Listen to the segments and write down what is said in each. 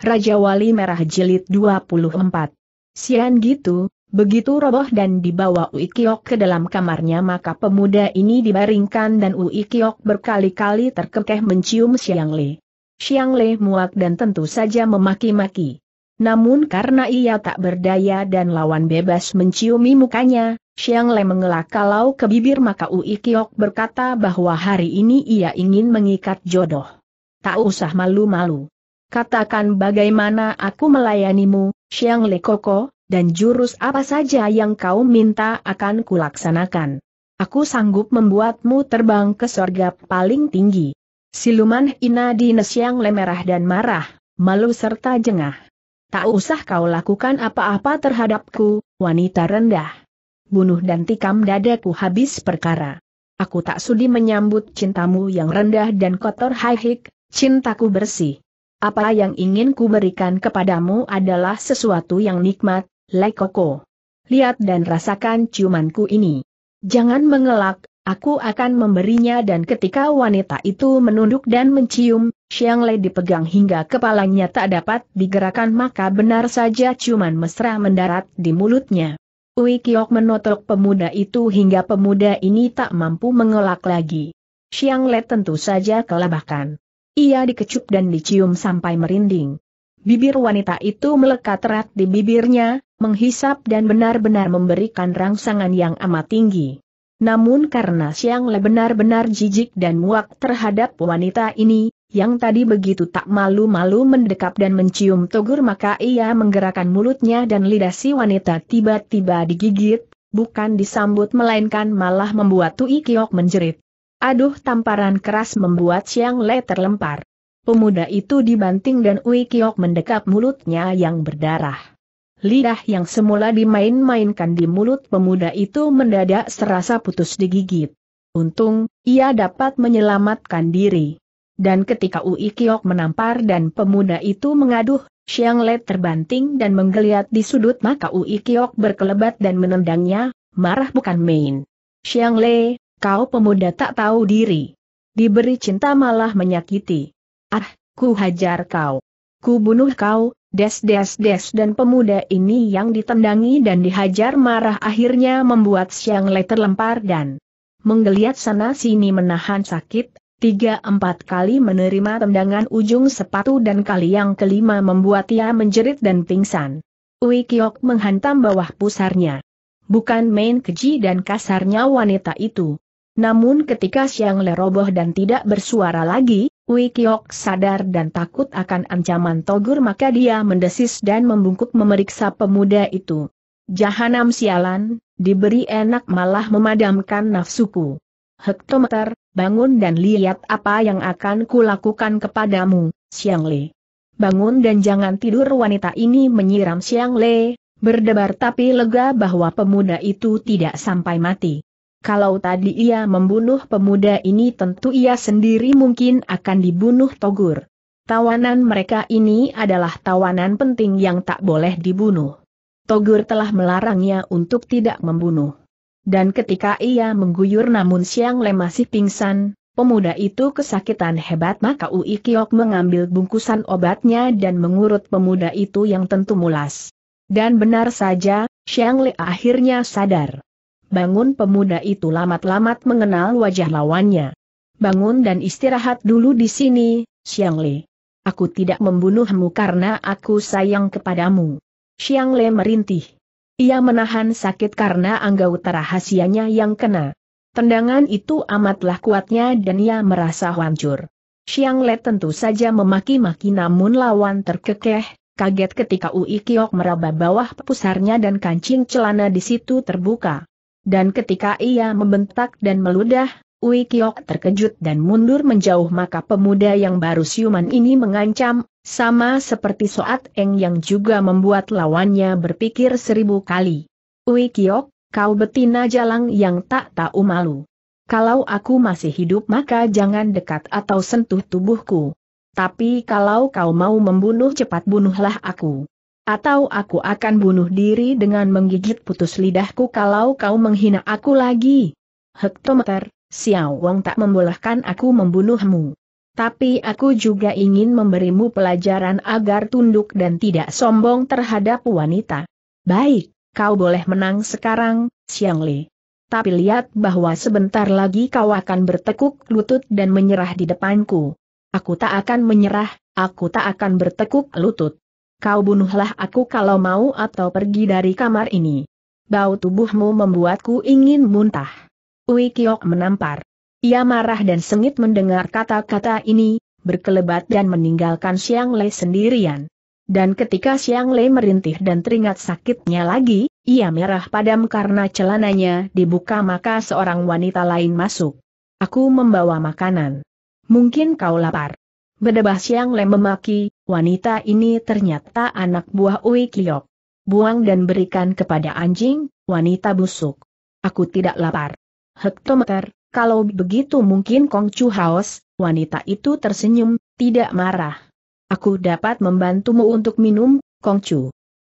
Raja Wali Merah Jilid 24. Sian gitu, begitu roboh dan dibawa Uikiok ke dalam kamarnya maka pemuda ini dibaringkan dan Uikiok berkali-kali terkekeh mencium Siang Le. Siang Le muak dan tentu saja memaki-maki. Namun karena ia tak berdaya dan lawan bebas menciumi mukanya, Siang Le mengelak kalau ke bibir maka Uikiok berkata bahwa hari ini ia ingin mengikat jodoh. Tak usah malu-malu. Katakan bagaimana aku melayanimu, Xiang Lekoko, dan jurus apa saja yang kau minta akan kulaksanakan. Aku sanggup membuatmu terbang ke sorga paling tinggi. Siluman Ina di Nesiang lemerah dan marah, malu serta jengah. Tak usah kau lakukan apa-apa terhadapku, wanita rendah. Bunuh dan tikam dadaku habis perkara. Aku tak sudi menyambut cintamu yang rendah dan kotor haihik, cintaku bersih. Apa yang ingin ku berikan kepadamu adalah sesuatu yang nikmat, Lekoko. Lihat dan rasakan ciumanku ini. Jangan mengelak, aku akan memberinya dan ketika wanita itu menunduk dan mencium, Xiang Lei dipegang hingga kepalanya tak dapat digerakkan maka benar saja ciuman mesra mendarat di mulutnya. Ui Kiok menotok pemuda itu hingga pemuda ini tak mampu mengelak lagi. Xiang Lei tentu saja kelabakan. Ia dikecup dan dicium sampai merinding. Bibir wanita itu melekat erat di bibirnya, menghisap dan benar-benar memberikan rangsangan yang amat tinggi. Namun karena Siang Le benar-benar jijik dan muak terhadap wanita ini, yang tadi begitu tak malu-malu mendekap dan mencium togur maka ia menggerakkan mulutnya dan lidah si wanita tiba-tiba digigit, bukan disambut melainkan malah membuat Tui Kiok menjerit. Aduh tamparan keras membuat Siang Le terlempar. Pemuda itu dibanting dan Ui Kiok mendekap mulutnya yang berdarah. Lidah yang semula dimain-mainkan di mulut pemuda itu mendadak serasa putus digigit. Untung, ia dapat menyelamatkan diri. Dan ketika Ui Kiok menampar dan pemuda itu mengaduh, Siang Le terbanting dan menggeliat di sudut maka Ui Kiok berkelebat dan menendangnya, marah bukan main. Siang Le, Kau pemuda tak tahu diri. Diberi cinta malah menyakiti. Ah, ku hajar kau. Ku bunuh kau, des des des dan pemuda ini yang ditendangi dan dihajar marah akhirnya membuat siang Le terlempar dan menggeliat sana sini menahan sakit, tiga empat kali menerima tendangan ujung sepatu dan kali yang kelima membuat ia menjerit dan pingsan. Ui Kiok menghantam bawah pusarnya. Bukan main keji dan kasarnya wanita itu. Namun ketika Siang Le roboh dan tidak bersuara lagi, Wikiok sadar dan takut akan ancaman Togur maka dia mendesis dan membungkuk memeriksa pemuda itu. Jahanam sialan, diberi enak malah memadamkan nafsuku. Hektometer, bangun dan lihat apa yang akan kulakukan kepadamu, Siang Le. Bangun dan jangan tidur wanita ini menyiram Siang Le, berdebar tapi lega bahwa pemuda itu tidak sampai mati. Kalau tadi ia membunuh pemuda ini tentu ia sendiri mungkin akan dibunuh Togur. Tawanan mereka ini adalah tawanan penting yang tak boleh dibunuh. Togur telah melarangnya untuk tidak membunuh. Dan ketika ia mengguyur namun Siang Le masih pingsan, pemuda itu kesakitan hebat maka Ui Kiok mengambil bungkusan obatnya dan mengurut pemuda itu yang tentu mulas. Dan benar saja, Siang Le akhirnya sadar bangun pemuda itu lamat-lamat mengenal wajah lawannya. Bangun dan istirahat dulu di sini, Xiang Le. Aku tidak membunuhmu karena aku sayang kepadamu. Xiang Le merintih. Ia menahan sakit karena anggota rahasianya yang kena. Tendangan itu amatlah kuatnya dan ia merasa hancur. Xiang Le tentu saja memaki-maki namun lawan terkekeh, kaget ketika Ui Kiok meraba bawah pusarnya dan kancing celana di situ terbuka. Dan ketika ia membentak dan meludah, Ui Kiok terkejut dan mundur menjauh maka pemuda yang baru siuman ini mengancam, sama seperti Soat Eng yang juga membuat lawannya berpikir seribu kali. Ui Kiok, kau betina jalang yang tak tahu malu. Kalau aku masih hidup maka jangan dekat atau sentuh tubuhku. Tapi kalau kau mau membunuh cepat bunuhlah aku atau aku akan bunuh diri dengan menggigit putus lidahku kalau kau menghina aku lagi. Hektometer, Xiao Wong tak membolehkan aku membunuhmu. Tapi aku juga ingin memberimu pelajaran agar tunduk dan tidak sombong terhadap wanita. Baik, kau boleh menang sekarang, Xiang Li. Tapi lihat bahwa sebentar lagi kau akan bertekuk lutut dan menyerah di depanku. Aku tak akan menyerah, aku tak akan bertekuk lutut. Kau bunuhlah aku kalau mau atau pergi dari kamar ini. Bau tubuhmu membuatku ingin muntah. Ui Kiok menampar. Ia marah dan sengit mendengar kata-kata ini, berkelebat dan meninggalkan Siang Lei sendirian. Dan ketika Siang Lei merintih dan teringat sakitnya lagi, ia merah padam karena celananya dibuka maka seorang wanita lain masuk. Aku membawa makanan. Mungkin kau lapar. Bedebah Siang Lei memaki, wanita ini ternyata anak buah Ui Kiok. Buang dan berikan kepada anjing, wanita busuk. Aku tidak lapar. Hektometer, kalau begitu mungkin Kong Chu Haos, wanita itu tersenyum, tidak marah. Aku dapat membantumu untuk minum, Kong Chu.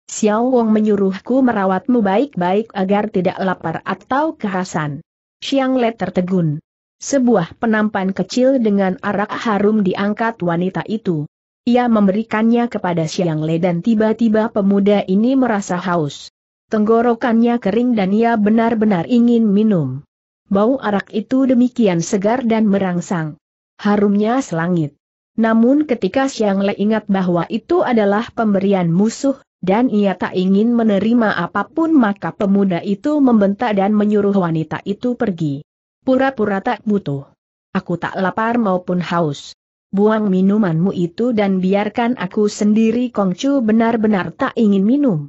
Xiao Wong menyuruhku merawatmu baik-baik agar tidak lapar atau kehasan. Xiang Le tertegun. Sebuah penampan kecil dengan arak harum diangkat wanita itu. Ia memberikannya kepada Siang Le dan tiba-tiba pemuda ini merasa haus. Tenggorokannya kering dan ia benar-benar ingin minum. Bau arak itu demikian segar dan merangsang. Harumnya selangit. Namun ketika Siang Le ingat bahwa itu adalah pemberian musuh, dan ia tak ingin menerima apapun maka pemuda itu membentak dan menyuruh wanita itu pergi. Pura-pura tak butuh. Aku tak lapar maupun haus buang minumanmu itu dan biarkan aku sendiri Kongcu benar-benar tak ingin minum.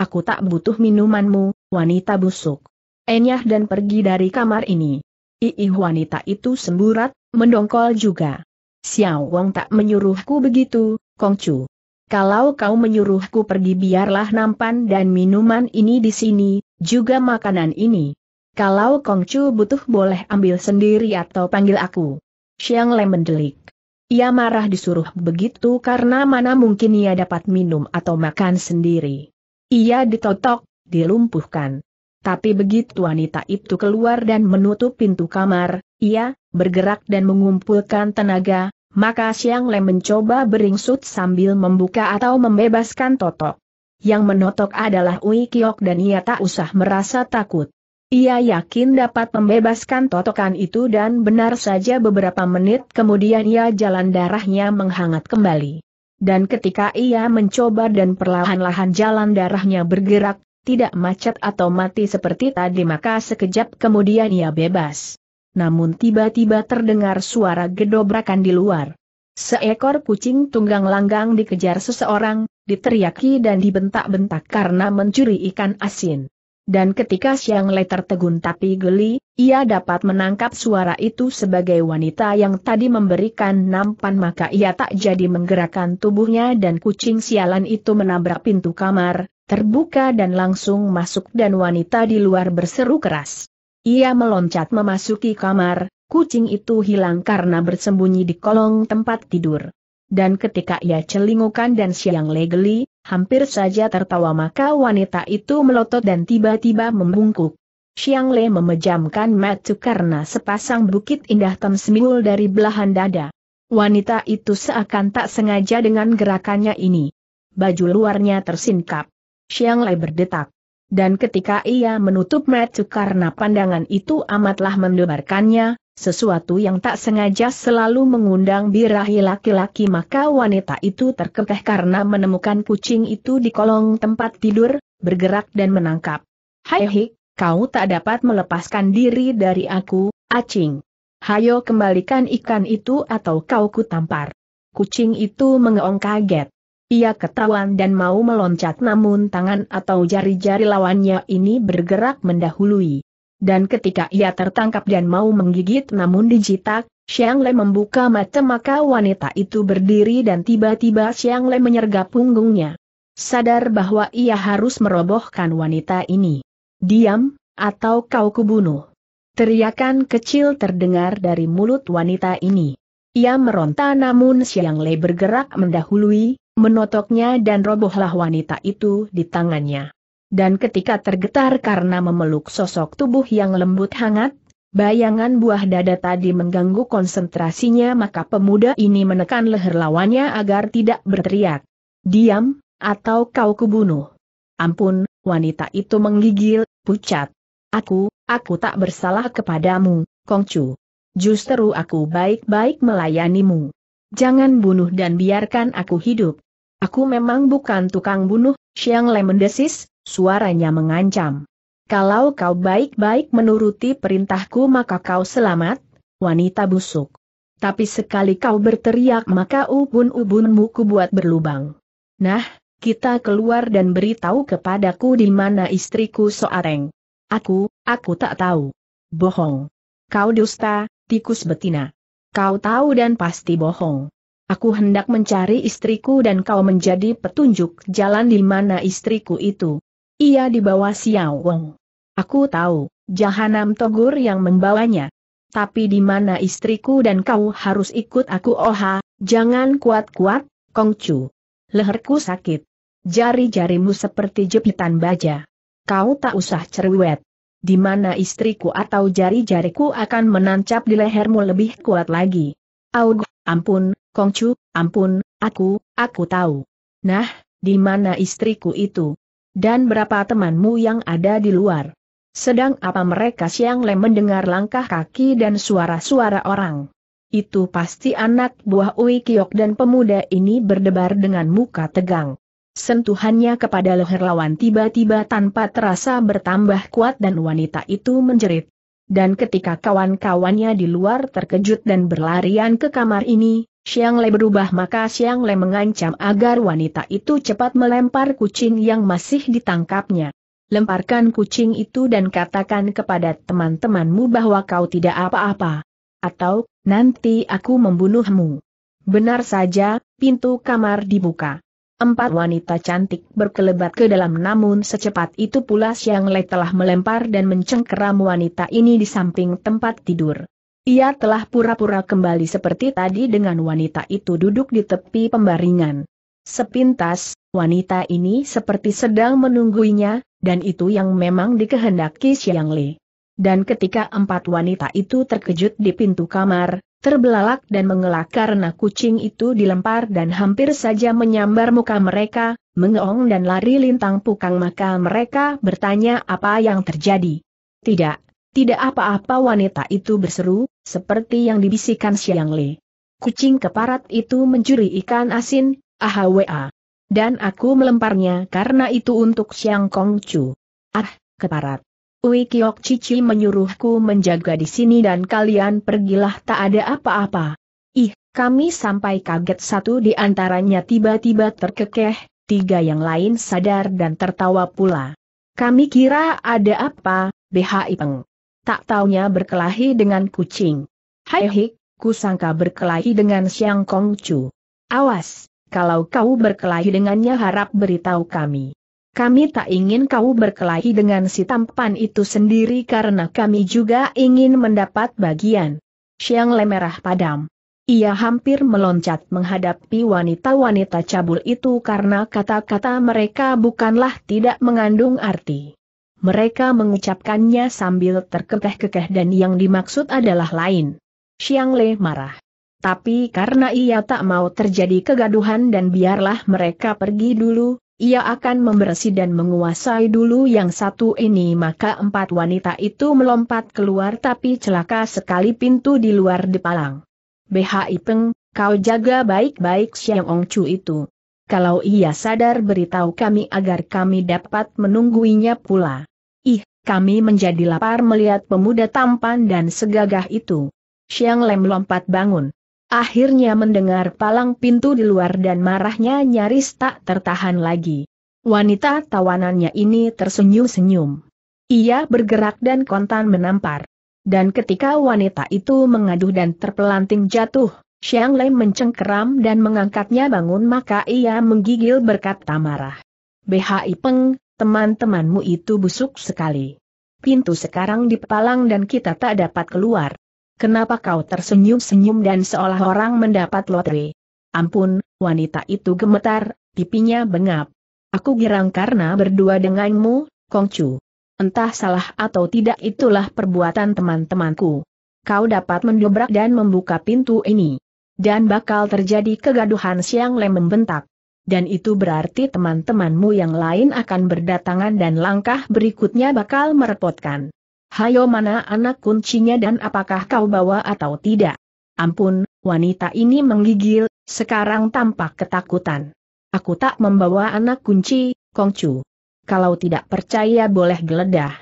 Aku tak butuh minumanmu, wanita busuk. Enyah dan pergi dari kamar ini. Iih wanita itu semburat, mendongkol juga. Xiao Wong tak menyuruhku begitu, Kongcu. Kalau kau menyuruhku pergi biarlah nampan dan minuman ini di sini, juga makanan ini. Kalau Kongcu butuh boleh ambil sendiri atau panggil aku. Xiang Lem mendelik. Ia marah disuruh begitu karena mana mungkin ia dapat minum atau makan sendiri. Ia ditotok, dilumpuhkan. Tapi begitu wanita itu keluar dan menutup pintu kamar, ia bergerak dan mengumpulkan tenaga, maka Siang Le mencoba beringsut sambil membuka atau membebaskan totok. Yang menotok adalah Ui Kiok dan ia tak usah merasa takut. Ia yakin dapat membebaskan totokan itu dan benar saja beberapa menit kemudian ia jalan darahnya menghangat kembali. Dan ketika ia mencoba dan perlahan-lahan jalan darahnya bergerak, tidak macet atau mati seperti tadi maka sekejap kemudian ia bebas. Namun tiba-tiba terdengar suara gedobrakan di luar. Seekor kucing tunggang langgang dikejar seseorang, diteriaki dan dibentak-bentak karena mencuri ikan asin dan ketika Siang Le tertegun tapi geli, ia dapat menangkap suara itu sebagai wanita yang tadi memberikan nampan maka ia tak jadi menggerakkan tubuhnya dan kucing sialan itu menabrak pintu kamar, terbuka dan langsung masuk dan wanita di luar berseru keras. Ia meloncat memasuki kamar, kucing itu hilang karena bersembunyi di kolong tempat tidur. Dan ketika ia celingukan dan siang le geli hampir saja tertawa maka wanita itu melotot dan tiba-tiba membungkuk. Xiang Le memejamkan mata karena sepasang bukit indah tersembul dari belahan dada. Wanita itu seakan tak sengaja dengan gerakannya ini. Baju luarnya tersingkap. Xiang Le berdetak. Dan ketika ia menutup mata karena pandangan itu amatlah mendebarkannya, sesuatu yang tak sengaja selalu mengundang birahi laki-laki maka wanita itu terkekeh karena menemukan kucing itu di kolong tempat tidur, bergerak dan menangkap. Hai hik, kau tak dapat melepaskan diri dari aku, acing. Hayo kembalikan ikan itu atau kau kutampar. Kucing itu mengeong kaget. Ia ketahuan dan mau meloncat namun tangan atau jari-jari lawannya ini bergerak mendahului dan ketika ia tertangkap dan mau menggigit namun dijitak, Xiang Le membuka mata maka wanita itu berdiri dan tiba-tiba Xiang Le menyergap punggungnya. Sadar bahwa ia harus merobohkan wanita ini. Diam, atau kau kubunuh. Teriakan kecil terdengar dari mulut wanita ini. Ia meronta namun Xiang Le bergerak mendahului, menotoknya dan robohlah wanita itu di tangannya dan ketika tergetar karena memeluk sosok tubuh yang lembut hangat, bayangan buah dada tadi mengganggu konsentrasinya maka pemuda ini menekan leher lawannya agar tidak berteriak. Diam, atau kau kubunuh. Ampun, wanita itu menggigil, pucat. Aku, aku tak bersalah kepadamu, Kongcu. Justru aku baik-baik melayanimu. Jangan bunuh dan biarkan aku hidup. Aku memang bukan tukang bunuh, Xiang Le mendesis, Suaranya mengancam. Kalau kau baik-baik menuruti perintahku maka kau selamat, wanita busuk. Tapi sekali kau berteriak maka ubun-ubunmu kubuat berlubang. Nah, kita keluar dan beritahu kepadaku di mana istriku Soareng. Aku, aku tak tahu. Bohong. Kau dusta, tikus betina. Kau tahu dan pasti bohong. Aku hendak mencari istriku dan kau menjadi petunjuk jalan di mana istriku itu. Ia dibawa Xiao Wong. Aku tahu, jahanam togur yang membawanya. Tapi di mana istriku dan kau harus ikut aku oha, jangan kuat-kuat, Kongcu. Leherku sakit. Jari-jarimu seperti jepitan baja. Kau tak usah cerewet. Di mana istriku atau jari-jariku akan menancap di lehermu lebih kuat lagi. Aug, ampun, Kongcu, ampun, aku, aku tahu. Nah, di mana istriku itu? Dan berapa temanmu yang ada di luar? Sedang apa mereka siang le mendengar langkah kaki dan suara-suara orang? Itu pasti anak buah Ui Kiok dan pemuda ini berdebar dengan muka tegang. Sentuhannya kepada leher lawan tiba-tiba tanpa terasa bertambah kuat dan wanita itu menjerit. Dan ketika kawan-kawannya di luar terkejut dan berlarian ke kamar ini, Siang Le berubah maka Siang Le mengancam agar wanita itu cepat melempar kucing yang masih ditangkapnya. Lemparkan kucing itu dan katakan kepada teman-temanmu bahwa kau tidak apa-apa. Atau, nanti aku membunuhmu. Benar saja, pintu kamar dibuka. Empat wanita cantik berkelebat ke dalam namun secepat itu pula Siang Le telah melempar dan mencengkeram wanita ini di samping tempat tidur. Ia telah pura-pura kembali seperti tadi dengan wanita itu duduk di tepi pembaringan. Sepintas, wanita ini seperti sedang menunggunya, dan itu yang memang dikehendaki Xiang Li. Dan ketika empat wanita itu terkejut di pintu kamar, terbelalak dan mengelak karena kucing itu dilempar dan hampir saja menyambar muka mereka, mengeong dan lari lintang pukang maka mereka bertanya apa yang terjadi. Tidak, tidak apa-apa wanita itu berseru, seperti yang dibisikkan Siang Li. Kucing keparat itu mencuri ikan asin, ahwa. Dan aku melemparnya karena itu untuk Siang Kong Chu. Ah, keparat. Ui Kiok Cici menyuruhku menjaga di sini dan kalian pergilah tak ada apa-apa. Ih, kami sampai kaget satu di antaranya tiba-tiba terkekeh, tiga yang lain sadar dan tertawa pula. Kami kira ada apa, BHI Peng tak taunya berkelahi dengan kucing. Hai hik, sangka berkelahi dengan Siang Kong Chu. Awas, kalau kau berkelahi dengannya harap beritahu kami. Kami tak ingin kau berkelahi dengan si tampan itu sendiri karena kami juga ingin mendapat bagian. Siang lemerah padam. Ia hampir meloncat menghadapi wanita-wanita cabul itu karena kata-kata mereka bukanlah tidak mengandung arti mereka mengucapkannya sambil terkekeh-kekeh dan yang dimaksud adalah lain. Xiang Le marah. Tapi karena ia tak mau terjadi kegaduhan dan biarlah mereka pergi dulu, ia akan membersih dan menguasai dulu yang satu ini maka empat wanita itu melompat keluar tapi celaka sekali pintu di luar dipalang. BHI Peng, kau jaga baik-baik Xiang Ongcu itu. Kalau ia sadar beritahu kami agar kami dapat menungguinya pula. Ih, kami menjadi lapar melihat pemuda tampan dan segagah itu. Siang Lem lompat bangun. Akhirnya mendengar palang pintu di luar dan marahnya nyaris tak tertahan lagi. Wanita tawanannya ini tersenyum-senyum. Ia bergerak dan kontan menampar. Dan ketika wanita itu mengaduh dan terpelanting jatuh, Xiang Lei mencengkeram dan mengangkatnya bangun maka ia menggigil berkata marah. BHI Peng, teman-temanmu itu busuk sekali. Pintu sekarang dipalang dan kita tak dapat keluar. Kenapa kau tersenyum-senyum dan seolah orang mendapat lotre? Ampun, wanita itu gemetar, pipinya bengap. Aku girang karena berdua denganmu, Kongcu. Entah salah atau tidak itulah perbuatan teman-temanku. Kau dapat mendobrak dan membuka pintu ini. Dan bakal terjadi kegaduhan siang lem membentak. Dan itu berarti teman-temanmu yang lain akan berdatangan dan langkah berikutnya bakal merepotkan. Hayo mana anak kuncinya dan apakah kau bawa atau tidak? Ampun, wanita ini menggigil, sekarang tampak ketakutan. Aku tak membawa anak kunci, Kongcu. Kalau tidak percaya boleh geledah.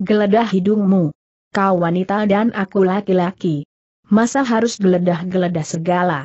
Geledah hidungmu. Kau wanita dan aku laki-laki masa harus geledah-geledah segala.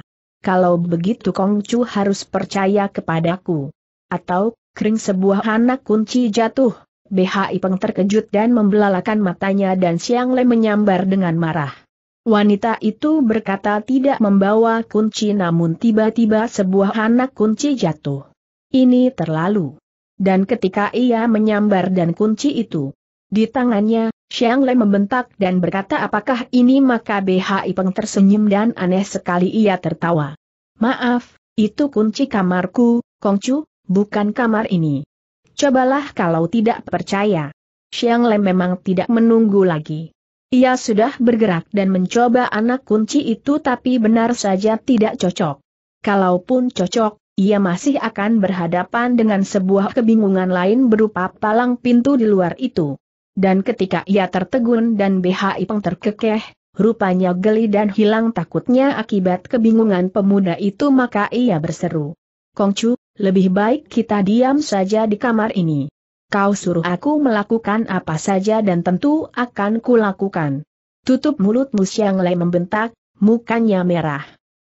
Kalau begitu Kongcu harus percaya kepadaku. Atau, kering sebuah anak kunci jatuh, BHI Peng terkejut dan membelalakan matanya dan Siang Le menyambar dengan marah. Wanita itu berkata tidak membawa kunci namun tiba-tiba sebuah anak kunci jatuh. Ini terlalu. Dan ketika ia menyambar dan kunci itu di tangannya, Xiang Le membentak dan berkata apakah ini maka BHI Peng tersenyum dan aneh sekali ia tertawa. Maaf, itu kunci kamarku, Kongcu, bukan kamar ini. Cobalah kalau tidak percaya. Xiang Le memang tidak menunggu lagi. Ia sudah bergerak dan mencoba anak kunci itu tapi benar saja tidak cocok. Kalaupun cocok, ia masih akan berhadapan dengan sebuah kebingungan lain berupa palang pintu di luar itu dan ketika ia tertegun dan BHI Peng terkekeh, rupanya geli dan hilang takutnya akibat kebingungan pemuda itu maka ia berseru. Kongcu, lebih baik kita diam saja di kamar ini. Kau suruh aku melakukan apa saja dan tentu akan kulakukan. Tutup mulutmu Siang le membentak, mukanya merah.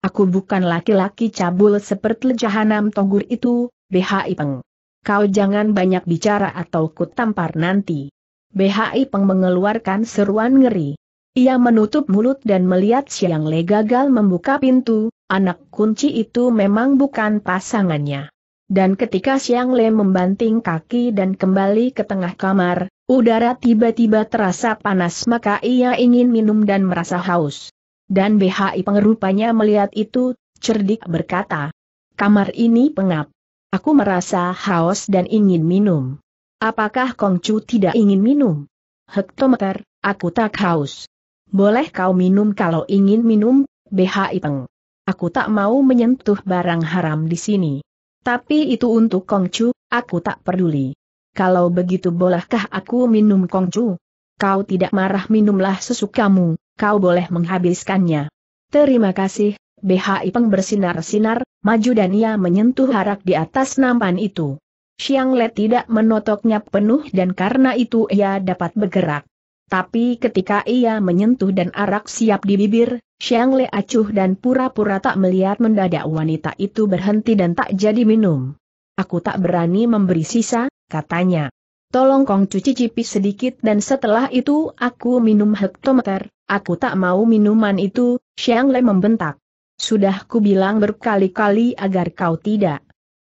Aku bukan laki-laki cabul seperti jahanam tonggur itu, BHI Peng. Kau jangan banyak bicara atau kutampar nanti. BHI Peng mengeluarkan seruan ngeri. Ia menutup mulut dan melihat Siang Le gagal membuka pintu, anak kunci itu memang bukan pasangannya. Dan ketika Siang Le membanting kaki dan kembali ke tengah kamar, udara tiba-tiba terasa panas maka ia ingin minum dan merasa haus. Dan BHI pengerupanya melihat itu, cerdik berkata, kamar ini pengap. Aku merasa haus dan ingin minum. Apakah Kongcu tidak ingin minum? Hektometer, aku tak haus. Boleh kau minum kalau ingin minum, BHI Peng. Aku tak mau menyentuh barang haram di sini. Tapi itu untuk Kongcu, aku tak peduli. Kalau begitu bolehkah aku minum Kongcu? Kau tidak marah minumlah sesukamu, kau boleh menghabiskannya. Terima kasih, BHI Peng bersinar-sinar, maju dan ia menyentuh harak di atas nampan itu. Xiang Le tidak menotoknya penuh dan karena itu ia dapat bergerak. Tapi ketika ia menyentuh dan arak siap di bibir, Xiang Le acuh dan pura-pura tak melihat mendadak wanita itu berhenti dan tak jadi minum. Aku tak berani memberi sisa, katanya. Tolong kong cuci cipi sedikit dan setelah itu aku minum hektometer, aku tak mau minuman itu, Xiang Le membentak. Sudah ku bilang berkali-kali agar kau tidak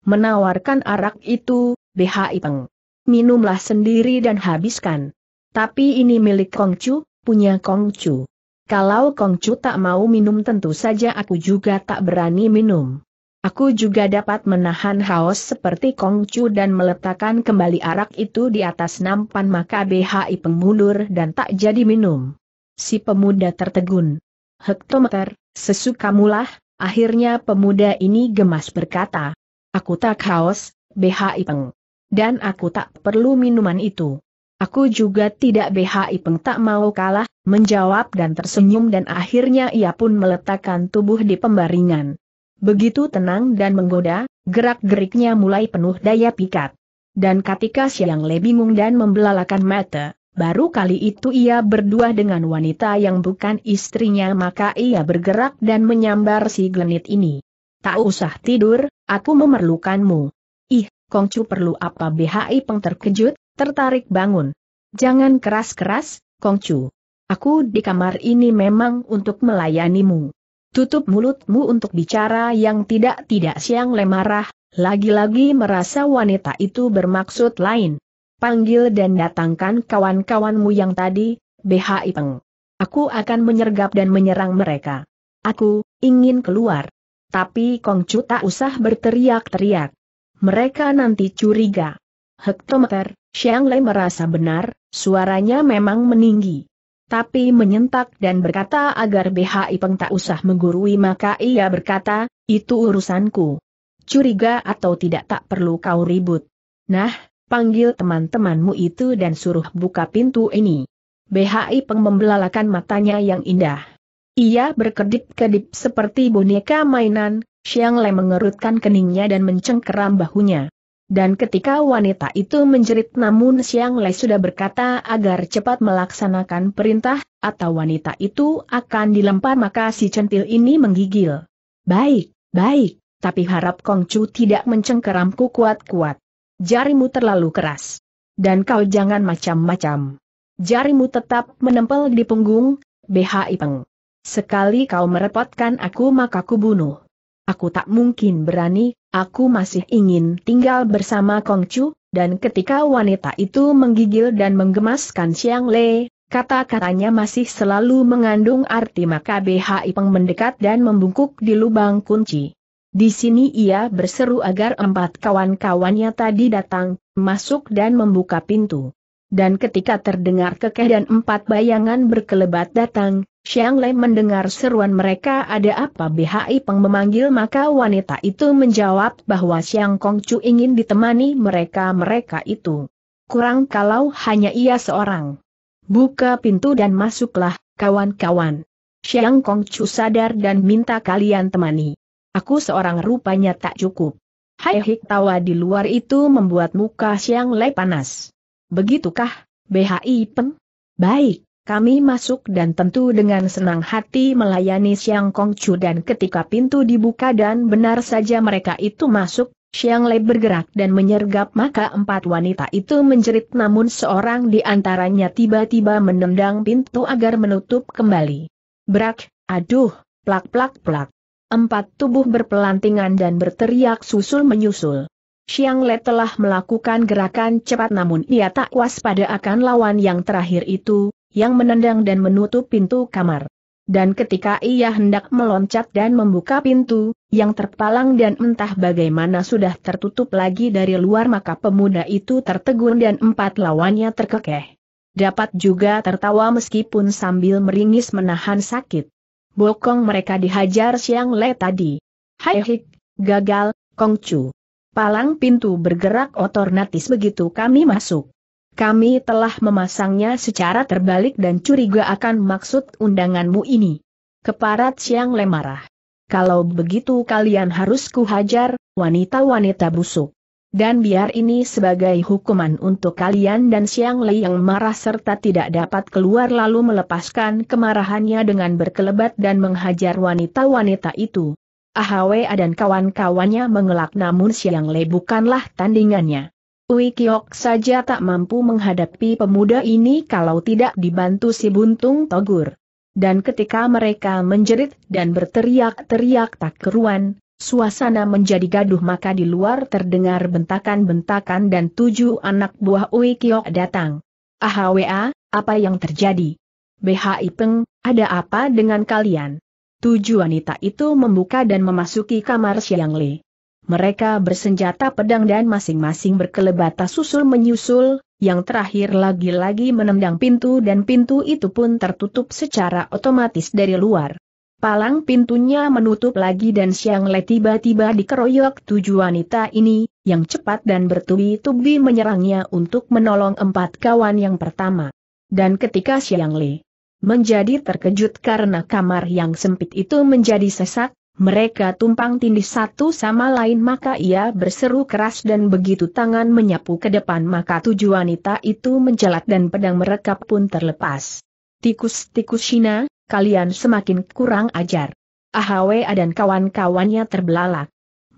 menawarkan arak itu, Bh Ipeng. Minumlah sendiri dan habiskan. Tapi ini milik Kongcu, punya Kongcu. Kalau Kongcu tak mau minum tentu saja aku juga tak berani minum. Aku juga dapat menahan haus seperti Kongcu dan meletakkan kembali arak itu di atas nampan maka Bh Ipeng mundur dan tak jadi minum. Si pemuda tertegun. Hektometer, sesukamulah, akhirnya pemuda ini gemas berkata, Aku tak haus, BHI Peng. Dan aku tak perlu minuman itu. Aku juga tidak BHI Peng tak mau kalah, menjawab dan tersenyum dan akhirnya ia pun meletakkan tubuh di pembaringan. Begitu tenang dan menggoda, gerak-geriknya mulai penuh daya pikat. Dan ketika siang Le bingung dan membelalakan mata, Baru kali itu ia berdua dengan wanita yang bukan istrinya maka ia bergerak dan menyambar si Glenit ini tak usah tidur, aku memerlukanmu. Ih, Kongcu perlu apa BHI Peng terkejut, tertarik bangun. Jangan keras-keras, Kongcu. Aku di kamar ini memang untuk melayanimu. Tutup mulutmu untuk bicara yang tidak-tidak siang lemarah, lagi-lagi merasa wanita itu bermaksud lain. Panggil dan datangkan kawan-kawanmu yang tadi, BHI Peng. Aku akan menyergap dan menyerang mereka. Aku, ingin keluar. Tapi Kongcu tak usah berteriak-teriak. Mereka nanti curiga. Hektometer, Xiang Lei merasa benar, suaranya memang meninggi. Tapi menyentak dan berkata agar BHI Peng tak usah menggurui maka ia berkata, itu urusanku. Curiga atau tidak tak perlu kau ribut. Nah, panggil teman-temanmu itu dan suruh buka pintu ini. BHI Peng membelalakan matanya yang indah. Ia berkedip-kedip seperti boneka mainan, Xiang Le mengerutkan keningnya dan mencengkeram bahunya. Dan ketika wanita itu menjerit namun Xiang Le sudah berkata agar cepat melaksanakan perintah, atau wanita itu akan dilempar maka si centil ini menggigil. Baik, baik, tapi harap Kong Chu tidak mencengkeramku kuat-kuat. Jarimu terlalu keras. Dan kau jangan macam-macam. Jarimu tetap menempel di punggung, BHI ipeng. Sekali kau merepotkan aku maka ku bunuh. Aku tak mungkin berani, aku masih ingin tinggal bersama Kongcu, dan ketika wanita itu menggigil dan menggemaskan Siang Le, kata-katanya masih selalu mengandung arti maka BHI Peng mendekat dan membungkuk di lubang kunci. Di sini ia berseru agar empat kawan-kawannya tadi datang, masuk dan membuka pintu. Dan ketika terdengar kekeh dan empat bayangan berkelebat datang, Xiang Lei mendengar seruan mereka ada apa BHI Peng memanggil maka wanita itu menjawab bahwa Xiang Kongcu ingin ditemani mereka-mereka itu. Kurang kalau hanya ia seorang. Buka pintu dan masuklah, kawan-kawan. Xiang Kongcu sadar dan minta kalian temani. Aku seorang rupanya tak cukup. Hai hik tawa di luar itu membuat muka Xiang Lei panas. Begitukah, BHI Peng? Baik. Kami masuk dan tentu dengan senang hati melayani Siang Kong Chu dan ketika pintu dibuka dan benar saja mereka itu masuk, Siang Le bergerak dan menyergap maka empat wanita itu menjerit namun seorang di antaranya tiba-tiba menendang pintu agar menutup kembali. Brak, aduh, plak-plak-plak. Empat tubuh berpelantingan dan berteriak susul-menyusul. Siang Le telah melakukan gerakan cepat namun ia tak waspada akan lawan yang terakhir itu, yang menendang dan menutup pintu kamar. Dan ketika ia hendak meloncat dan membuka pintu, yang terpalang dan entah bagaimana sudah tertutup lagi dari luar maka pemuda itu tertegun dan empat lawannya terkekeh. Dapat juga tertawa meskipun sambil meringis menahan sakit. Bokong mereka dihajar siang le tadi. Hai hik, gagal, Kongcu. Palang pintu bergerak otornatis begitu kami masuk. Kami telah memasangnya secara terbalik dan curiga akan maksud undanganmu ini. Keparat siang lemarah. Kalau begitu kalian harus kuhajar, wanita-wanita busuk. Dan biar ini sebagai hukuman untuk kalian dan Siang Lei yang marah serta tidak dapat keluar lalu melepaskan kemarahannya dengan berkelebat dan menghajar wanita-wanita itu. Ahwa dan kawan-kawannya mengelak namun Siang Lei bukanlah tandingannya. Ui Kiok saja tak mampu menghadapi pemuda ini kalau tidak dibantu si buntung togur. Dan ketika mereka menjerit dan berteriak-teriak tak keruan, suasana menjadi gaduh maka di luar terdengar bentakan-bentakan dan tujuh anak buah Ui Kiok datang. Ahwa, apa yang terjadi? BHI Peng, ada apa dengan kalian? Tujuh wanita itu membuka dan memasuki kamar Siang Li. Mereka bersenjata pedang dan masing-masing berkelebata susul menyusul, yang terakhir lagi-lagi menendang pintu dan pintu itu pun tertutup secara otomatis dari luar. Palang pintunya menutup lagi dan Siang Le tiba-tiba dikeroyok tujuh wanita ini, yang cepat dan bertubi-tubi menyerangnya untuk menolong empat kawan yang pertama. Dan ketika Siang Le menjadi terkejut karena kamar yang sempit itu menjadi sesak, mereka tumpang tindih satu sama lain maka ia berseru keras dan begitu tangan menyapu ke depan maka tujuh wanita itu menjelat dan pedang mereka pun terlepas. Tikus-tikus Cina, kalian semakin kurang ajar. Ahwa dan kawan-kawannya terbelalak.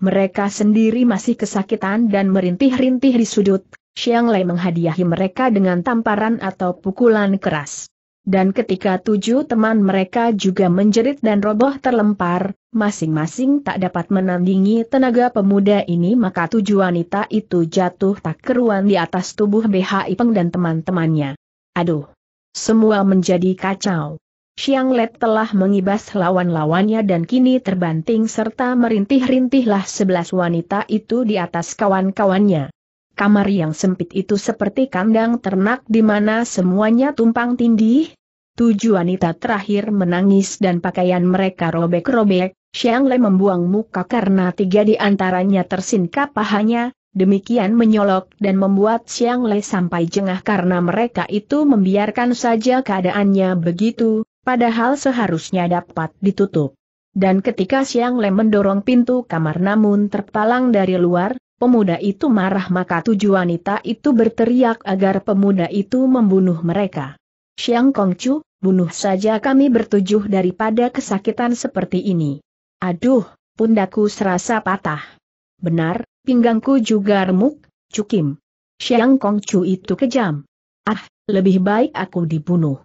Mereka sendiri masih kesakitan dan merintih-rintih di sudut, Xiang Lei menghadiahi mereka dengan tamparan atau pukulan keras dan ketika tujuh teman mereka juga menjerit dan roboh terlempar, masing-masing tak dapat menandingi tenaga pemuda ini maka tujuh wanita itu jatuh tak keruan di atas tubuh BH Ipeng dan teman-temannya. Aduh! Semua menjadi kacau. Xiang Let telah mengibas lawan-lawannya dan kini terbanting serta merintih-rintihlah sebelas wanita itu di atas kawan-kawannya. Kamar yang sempit itu seperti kandang ternak di mana semuanya tumpang tindih, Tujuh wanita terakhir menangis dan pakaian mereka robek-robek, Xiang Le membuang muka karena tiga di antaranya tersingkap pahanya, demikian menyolok dan membuat Xiang Le sampai jengah karena mereka itu membiarkan saja keadaannya begitu, padahal seharusnya dapat ditutup. Dan ketika Xiang Le mendorong pintu kamar namun terpalang dari luar, pemuda itu marah maka tujuh wanita itu berteriak agar pemuda itu membunuh mereka. Xiang Kongchu, bunuh saja kami bertujuh daripada kesakitan seperti ini. Aduh, pundaku serasa patah. Benar, pinggangku juga remuk, cukim. Siang Kong Chu itu kejam. Ah, lebih baik aku dibunuh.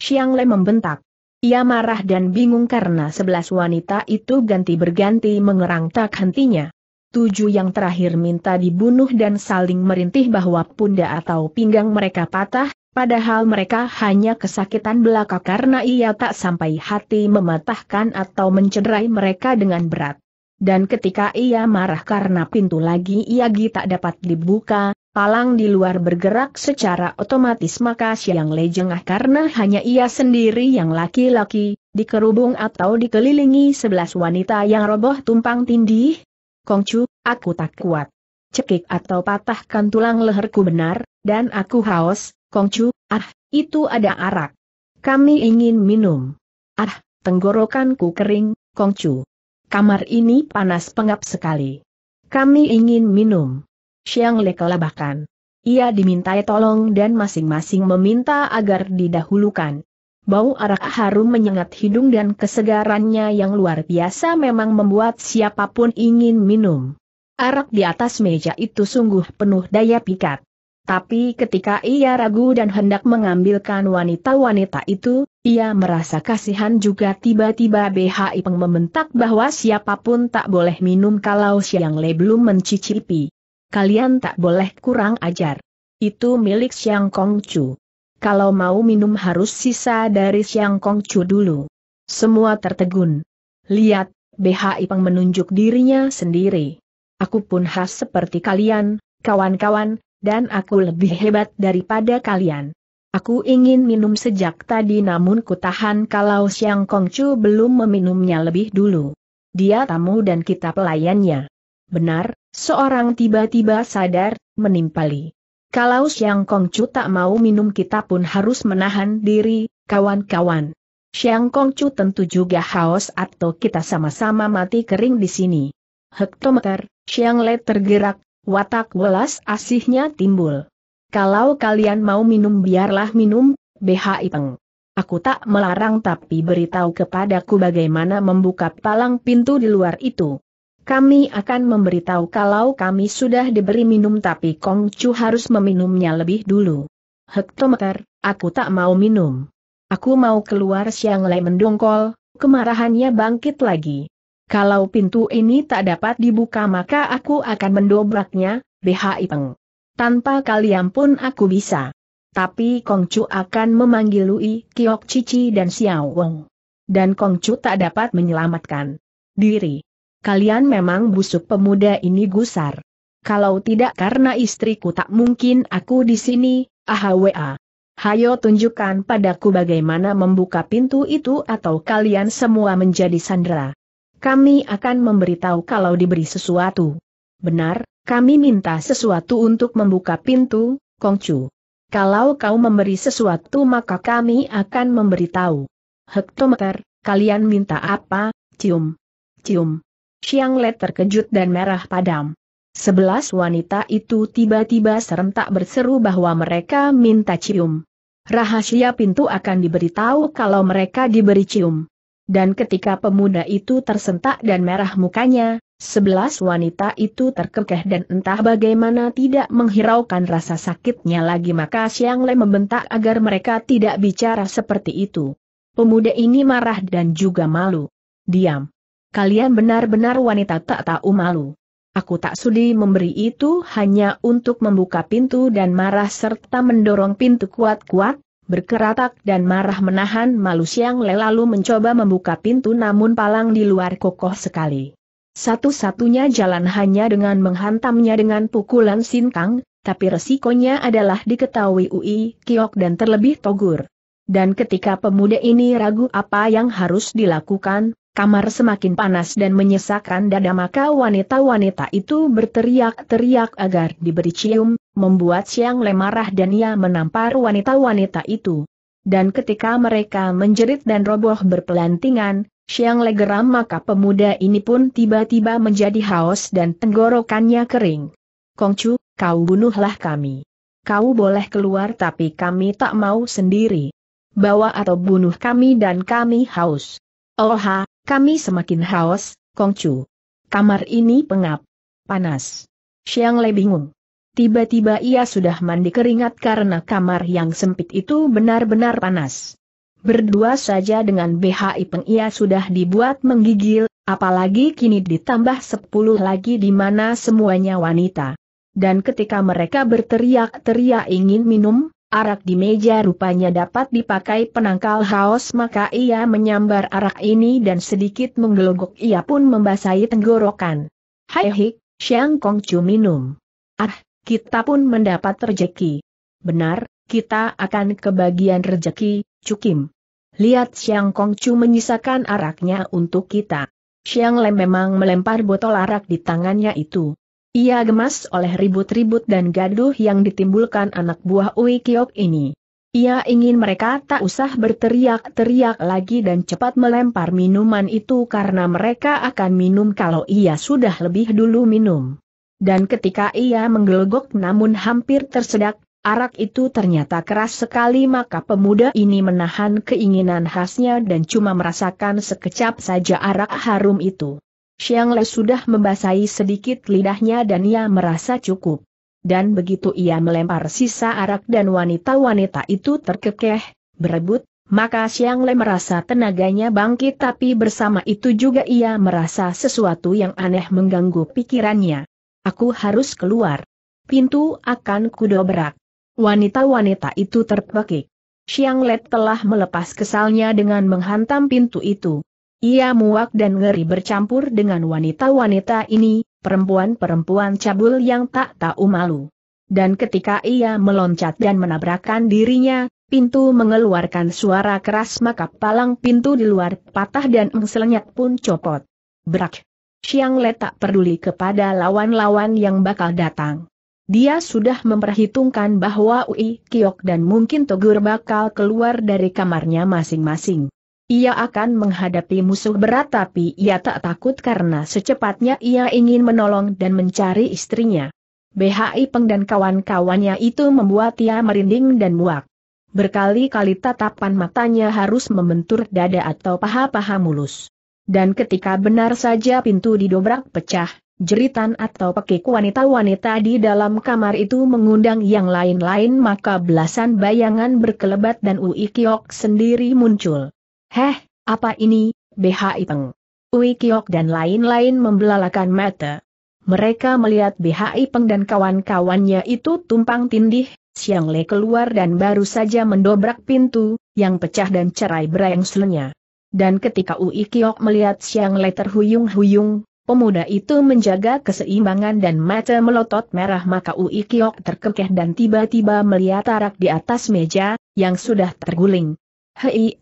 Siang Le membentak. Ia marah dan bingung karena sebelas wanita itu ganti berganti mengerang tak hentinya. Tujuh yang terakhir minta dibunuh dan saling merintih bahwa pundak atau pinggang mereka patah, Padahal mereka hanya kesakitan belaka karena ia tak sampai hati mematahkan atau mencederai mereka dengan berat. Dan ketika ia marah karena pintu lagi ia tak dapat dibuka, palang di luar bergerak secara otomatis maka siang lejengah karena hanya ia sendiri yang laki-laki, dikerubung atau dikelilingi sebelas wanita yang roboh tumpang tindih. Kongcu, aku tak kuat. Cekik atau patahkan tulang leherku benar, dan aku haus, Kongcu, ah, itu ada arak. Kami ingin minum. Ah, tenggorokanku kering, Kongcu. Kamar ini panas pengap sekali. Kami ingin minum. Siang Le kelabakan. Ia dimintai tolong dan masing-masing meminta agar didahulukan. Bau arak harum menyengat hidung dan kesegarannya yang luar biasa memang membuat siapapun ingin minum. Arak di atas meja itu sungguh penuh daya pikat. Tapi ketika ia ragu dan hendak mengambilkan wanita-wanita itu, ia merasa kasihan juga tiba-tiba BHI Peng membentak bahwa siapapun tak boleh minum kalau Siang Le belum mencicipi. Kalian tak boleh kurang ajar. Itu milik Siang Kongcu. Kalau mau minum harus sisa dari Siang Kongcu dulu. Semua tertegun. Lihat, BHI Peng menunjuk dirinya sendiri. Aku pun khas seperti kalian, kawan-kawan, dan aku lebih hebat daripada kalian. Aku ingin minum sejak tadi namun kutahan kalau Siang Kongcu belum meminumnya lebih dulu. Dia tamu dan kita pelayannya. Benar, seorang tiba-tiba sadar, menimpali. Kalau Siang Kongcu tak mau minum kita pun harus menahan diri, kawan-kawan. Siang Kongcu tentu juga haus atau kita sama-sama mati kering di sini. Hektometer, Siang Le tergerak, watak welas asihnya timbul. Kalau kalian mau minum biarlah minum, Bh Ipeng. Aku tak melarang tapi beritahu kepadaku bagaimana membuka palang pintu di luar itu. Kami akan memberitahu kalau kami sudah diberi minum tapi Kong Chu harus meminumnya lebih dulu. Hektometer, aku tak mau minum. Aku mau keluar Siang Lai mendongkol, kemarahannya bangkit lagi. Kalau pintu ini tak dapat dibuka maka aku akan mendobraknya, BH Peng. Tanpa kalian pun aku bisa. Tapi Kongcu akan memanggil Lui, Kiok Cici dan Xiao Wong. Dan Kongcu tak dapat menyelamatkan diri. Kalian memang busuk pemuda ini gusar. Kalau tidak karena istriku tak mungkin aku di sini, ahwa. Hayo tunjukkan padaku bagaimana membuka pintu itu atau kalian semua menjadi sandera kami akan memberitahu kalau diberi sesuatu. Benar, kami minta sesuatu untuk membuka pintu, Kongcu. Kalau kau memberi sesuatu maka kami akan memberitahu. Hektometer, kalian minta apa, cium. Cium. Xiang Le terkejut dan merah padam. Sebelas wanita itu tiba-tiba serentak berseru bahwa mereka minta cium. Rahasia pintu akan diberitahu kalau mereka diberi cium dan ketika pemuda itu tersentak dan merah mukanya, sebelas wanita itu terkekeh dan entah bagaimana tidak menghiraukan rasa sakitnya lagi maka Siang Le membentak agar mereka tidak bicara seperti itu. Pemuda ini marah dan juga malu. Diam. Kalian benar-benar wanita tak tahu malu. Aku tak sudi memberi itu hanya untuk membuka pintu dan marah serta mendorong pintu kuat-kuat, berkeratak dan marah menahan malu Siang Le lalu mencoba membuka pintu namun palang di luar kokoh sekali. Satu-satunya jalan hanya dengan menghantamnya dengan pukulan sintang, tapi resikonya adalah diketahui UI, Kiok dan terlebih Togur. Dan ketika pemuda ini ragu apa yang harus dilakukan, kamar semakin panas dan menyesakkan dada maka wanita-wanita itu berteriak-teriak agar diberi cium, membuat Siang lemarah dan ia menampar wanita-wanita itu. Dan ketika mereka menjerit dan roboh berpelantingan, Siang Le geram maka pemuda ini pun tiba-tiba menjadi haus dan tenggorokannya kering. Kongcu, kau bunuhlah kami. Kau boleh keluar tapi kami tak mau sendiri. Bawa atau bunuh kami dan kami haus. Oha, oh kami semakin haus, Kongcu. Kamar ini pengap. Panas. Siang Le bingung. Tiba-tiba ia sudah mandi keringat karena kamar yang sempit itu benar-benar panas. Berdua saja dengan BHI Peng ia sudah dibuat menggigil, apalagi kini ditambah sepuluh lagi di mana semuanya wanita. Dan ketika mereka berteriak-teriak ingin minum, Arak di meja rupanya dapat dipakai penangkal haus maka ia menyambar arak ini dan sedikit menggelogok ia pun membasahi tenggorokan. Hai hik, Xiang Kong Chu minum. Ah, kita pun mendapat rejeki. Benar, kita akan kebagian rejeki, Cukim. Lihat Xiang Kong Chu menyisakan araknya untuk kita. Xiang Lem memang melempar botol arak di tangannya itu. Ia gemas oleh ribut-ribut dan gaduh yang ditimbulkan anak buah Ui Kiok ini. Ia ingin mereka tak usah berteriak-teriak lagi dan cepat melempar minuman itu karena mereka akan minum kalau ia sudah lebih dulu minum. Dan ketika ia menggelogok namun hampir tersedak, arak itu ternyata keras sekali maka pemuda ini menahan keinginan khasnya dan cuma merasakan sekecap saja arak harum itu. Xiang Le sudah membasahi sedikit lidahnya dan ia merasa cukup. Dan begitu ia melempar sisa arak dan wanita-wanita itu terkekeh, berebut, maka Xiang Le merasa tenaganya bangkit tapi bersama itu juga ia merasa sesuatu yang aneh mengganggu pikirannya. Aku harus keluar. Pintu akan kudobrak. Wanita-wanita itu terpekik. Xiang Le telah melepas kesalnya dengan menghantam pintu itu. Ia muak dan ngeri bercampur dengan wanita-wanita ini, perempuan-perempuan cabul yang tak tahu malu. Dan ketika ia meloncat dan menabrakkan dirinya, pintu mengeluarkan suara keras maka palang pintu di luar patah dan engselnya pun copot. Brak! Siang Le tak peduli kepada lawan-lawan yang bakal datang. Dia sudah memperhitungkan bahwa Ui Kiok dan mungkin Togur bakal keluar dari kamarnya masing-masing. Ia akan menghadapi musuh berat tapi ia tak takut karena secepatnya ia ingin menolong dan mencari istrinya. BHI Peng dan kawan-kawannya itu membuat ia merinding dan muak. Berkali-kali tatapan matanya harus membentur dada atau paha-paha mulus. Dan ketika benar saja pintu didobrak pecah, jeritan atau pekik wanita-wanita di dalam kamar itu mengundang yang lain-lain maka belasan bayangan berkelebat dan Ui Kiok sendiri muncul. Heh, apa ini, BHI Ipeng? Ui Kiok dan lain-lain membelalakan mata. Mereka melihat BHI Ipeng dan kawan-kawannya itu tumpang tindih, Siang Le keluar dan baru saja mendobrak pintu, yang pecah dan cerai berengselnya. Dan ketika Ui Kiok melihat Siang Le terhuyung-huyung, pemuda itu menjaga keseimbangan dan mata melotot merah maka Ui Kiok terkekeh dan tiba-tiba melihat arak di atas meja, yang sudah terguling. Hei,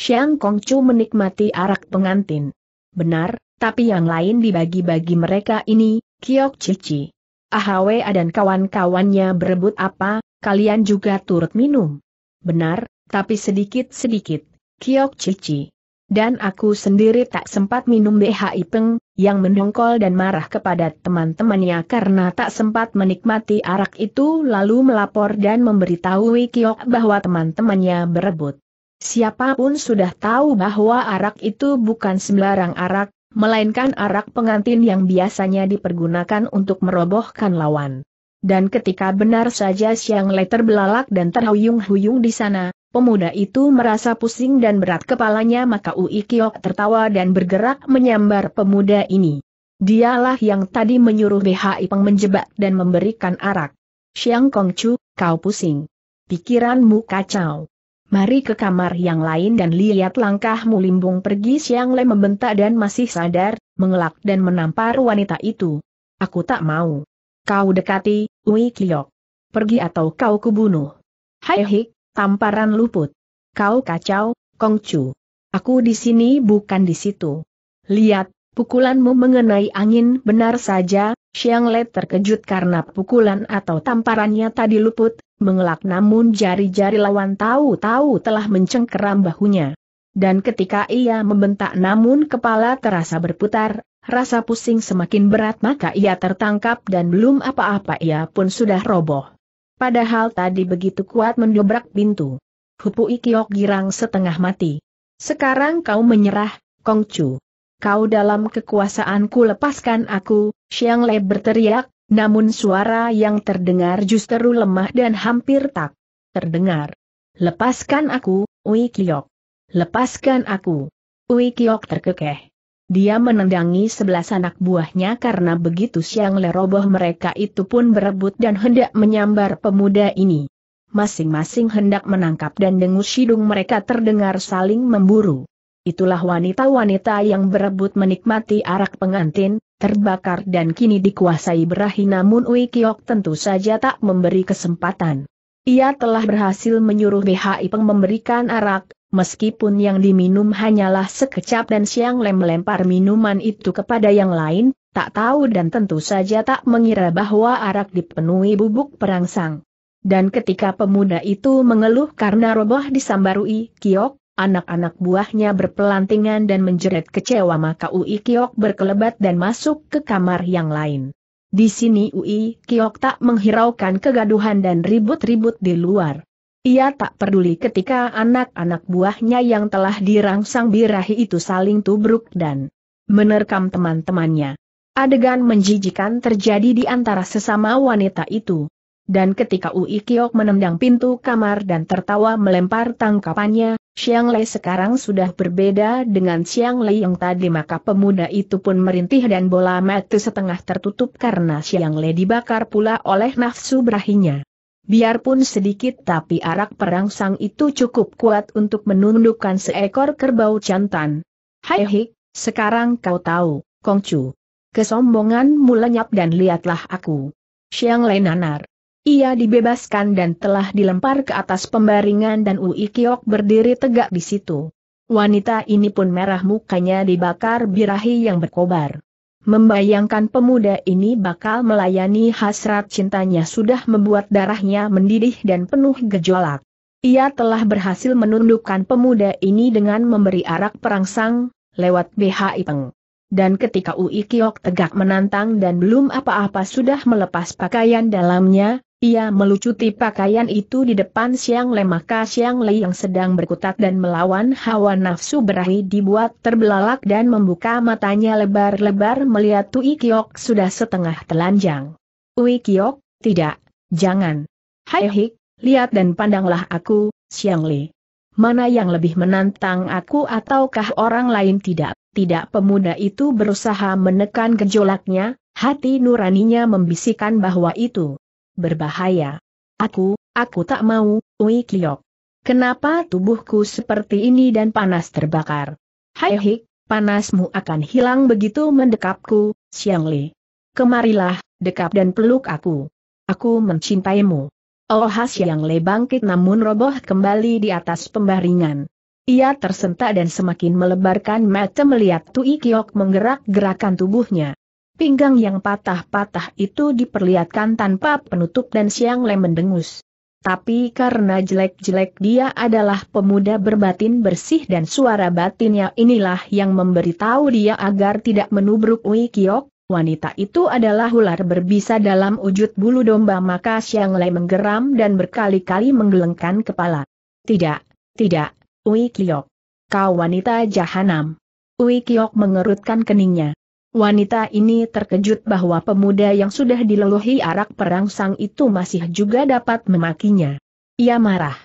Xiang Kongcu menikmati arak pengantin. Benar, tapi yang lain dibagi-bagi mereka ini, Kiok Cici. Ahwe dan kawan-kawannya berebut apa, kalian juga turut minum. Benar, tapi sedikit-sedikit, Kiok Cici. Dan aku sendiri tak sempat minum BH Ipeng, yang mendongkol dan marah kepada teman-temannya karena tak sempat menikmati arak itu lalu melapor dan memberitahui Kiok bahwa teman-temannya berebut. Siapapun sudah tahu bahwa arak itu bukan sembarang arak, melainkan arak pengantin yang biasanya dipergunakan untuk merobohkan lawan. Dan ketika benar saja Siang Le belalak dan terhuyung-huyung di sana, pemuda itu merasa pusing dan berat kepalanya maka Ui Kiok tertawa dan bergerak menyambar pemuda ini. Dialah yang tadi menyuruh BHI Peng menjebak dan memberikan arak. Siang Kongcu, kau pusing. Pikiranmu kacau. Mari ke kamar yang lain dan lihat langkahmu limbung pergi siang le membentak dan masih sadar, mengelak dan menampar wanita itu. Aku tak mau. Kau dekati, Ui Kiyok. Pergi atau kau kubunuh. Hai hik, tamparan luput. Kau kacau, Kong Kongcu. Aku di sini bukan di situ. Lihat, pukulanmu mengenai angin benar saja, Xiang Le terkejut karena pukulan atau tamparannya tadi luput, mengelak namun jari-jari lawan tahu-tahu telah mencengkeram bahunya. Dan ketika ia membentak namun kepala terasa berputar, rasa pusing semakin berat maka ia tertangkap dan belum apa-apa ia pun sudah roboh. Padahal tadi begitu kuat mendobrak pintu. Hupu Ikiok girang setengah mati. Sekarang kau menyerah, Kongcu kau dalam kekuasaanku lepaskan aku, Xiang Le berteriak, namun suara yang terdengar justru lemah dan hampir tak terdengar. Lepaskan aku, Ui Kiok. Lepaskan aku. Ui Kiok terkekeh. Dia menendangi sebelas anak buahnya karena begitu siang roboh mereka itu pun berebut dan hendak menyambar pemuda ini. Masing-masing hendak menangkap dan dengus hidung mereka terdengar saling memburu itulah wanita-wanita yang berebut menikmati arak pengantin, terbakar dan kini dikuasai berahi namun Ui Kiok tentu saja tak memberi kesempatan. Ia telah berhasil menyuruh BHI Peng memberikan arak, meskipun yang diminum hanyalah sekecap dan siang lem melempar minuman itu kepada yang lain, tak tahu dan tentu saja tak mengira bahwa arak dipenuhi bubuk perangsang. Dan ketika pemuda itu mengeluh karena roboh disambarui kiok, Anak-anak buahnya berpelantingan dan menjerit kecewa maka Ui Kiok berkelebat dan masuk ke kamar yang lain. Di sini Ui Kiok tak menghiraukan kegaduhan dan ribut-ribut di luar. Ia tak peduli ketika anak-anak buahnya yang telah dirangsang birahi itu saling tubruk dan menerkam teman-temannya. Adegan menjijikan terjadi di antara sesama wanita itu. Dan ketika Ui Kiok menendang pintu kamar dan tertawa melempar tangkapannya, Siang Lei sekarang sudah berbeda dengan Siang Lei yang tadi maka pemuda itu pun merintih dan bola mata setengah tertutup karena Siang Lei dibakar pula oleh nafsu berahinya. Biarpun sedikit tapi arak perangsang itu cukup kuat untuk menundukkan seekor kerbau jantan. Hai hik, sekarang kau tahu, Kongcu. Kesombonganmu lenyap dan lihatlah aku. Siang Lei nanar. Ia dibebaskan dan telah dilempar ke atas pembaringan dan Ui Kiok berdiri tegak di situ. Wanita ini pun merah mukanya dibakar birahi yang berkobar. Membayangkan pemuda ini bakal melayani hasrat cintanya sudah membuat darahnya mendidih dan penuh gejolak. Ia telah berhasil menundukkan pemuda ini dengan memberi arak perangsang, lewat bh ipeng. Dan ketika Ui Kiok tegak menantang dan belum apa-apa sudah melepas pakaian dalamnya, ia melucuti pakaian itu di depan Siang Le maka Siang Le yang sedang berkutat dan melawan hawa nafsu berahi dibuat terbelalak dan membuka matanya lebar-lebar melihat Tui Kiok sudah setengah telanjang. Ui Kiok, tidak, jangan. Hai Hik, lihat dan pandanglah aku, Siang Le. Mana yang lebih menantang aku ataukah orang lain tidak? Tidak pemuda itu berusaha menekan gejolaknya, hati nuraninya membisikkan bahwa itu berbahaya. Aku, aku tak mau, Ui Kiyok. Kenapa tubuhku seperti ini dan panas terbakar? Hai hik, panasmu akan hilang begitu mendekapku, Xiang Li. Kemarilah, dekap dan peluk aku. Aku mencintaimu. Oh Xiang Li bangkit namun roboh kembali di atas pembaringan. Ia tersentak dan semakin melebarkan mata melihat Tui Kiok menggerak-gerakan tubuhnya. Pinggang yang patah-patah itu diperlihatkan tanpa penutup dan Siang Lem mendengus. Tapi karena jelek-jelek dia adalah pemuda berbatin bersih dan suara batinnya inilah yang memberitahu dia agar tidak menubruk Wei Kiok, wanita itu adalah ular berbisa dalam wujud bulu domba maka Siang Lai menggeram dan berkali-kali menggelengkan kepala. Tidak, tidak, Ui Kau wanita jahanam. Ui mengerutkan keningnya. Wanita ini terkejut bahwa pemuda yang sudah dileluhi arak perangsang itu masih juga dapat memakinya. Ia marah.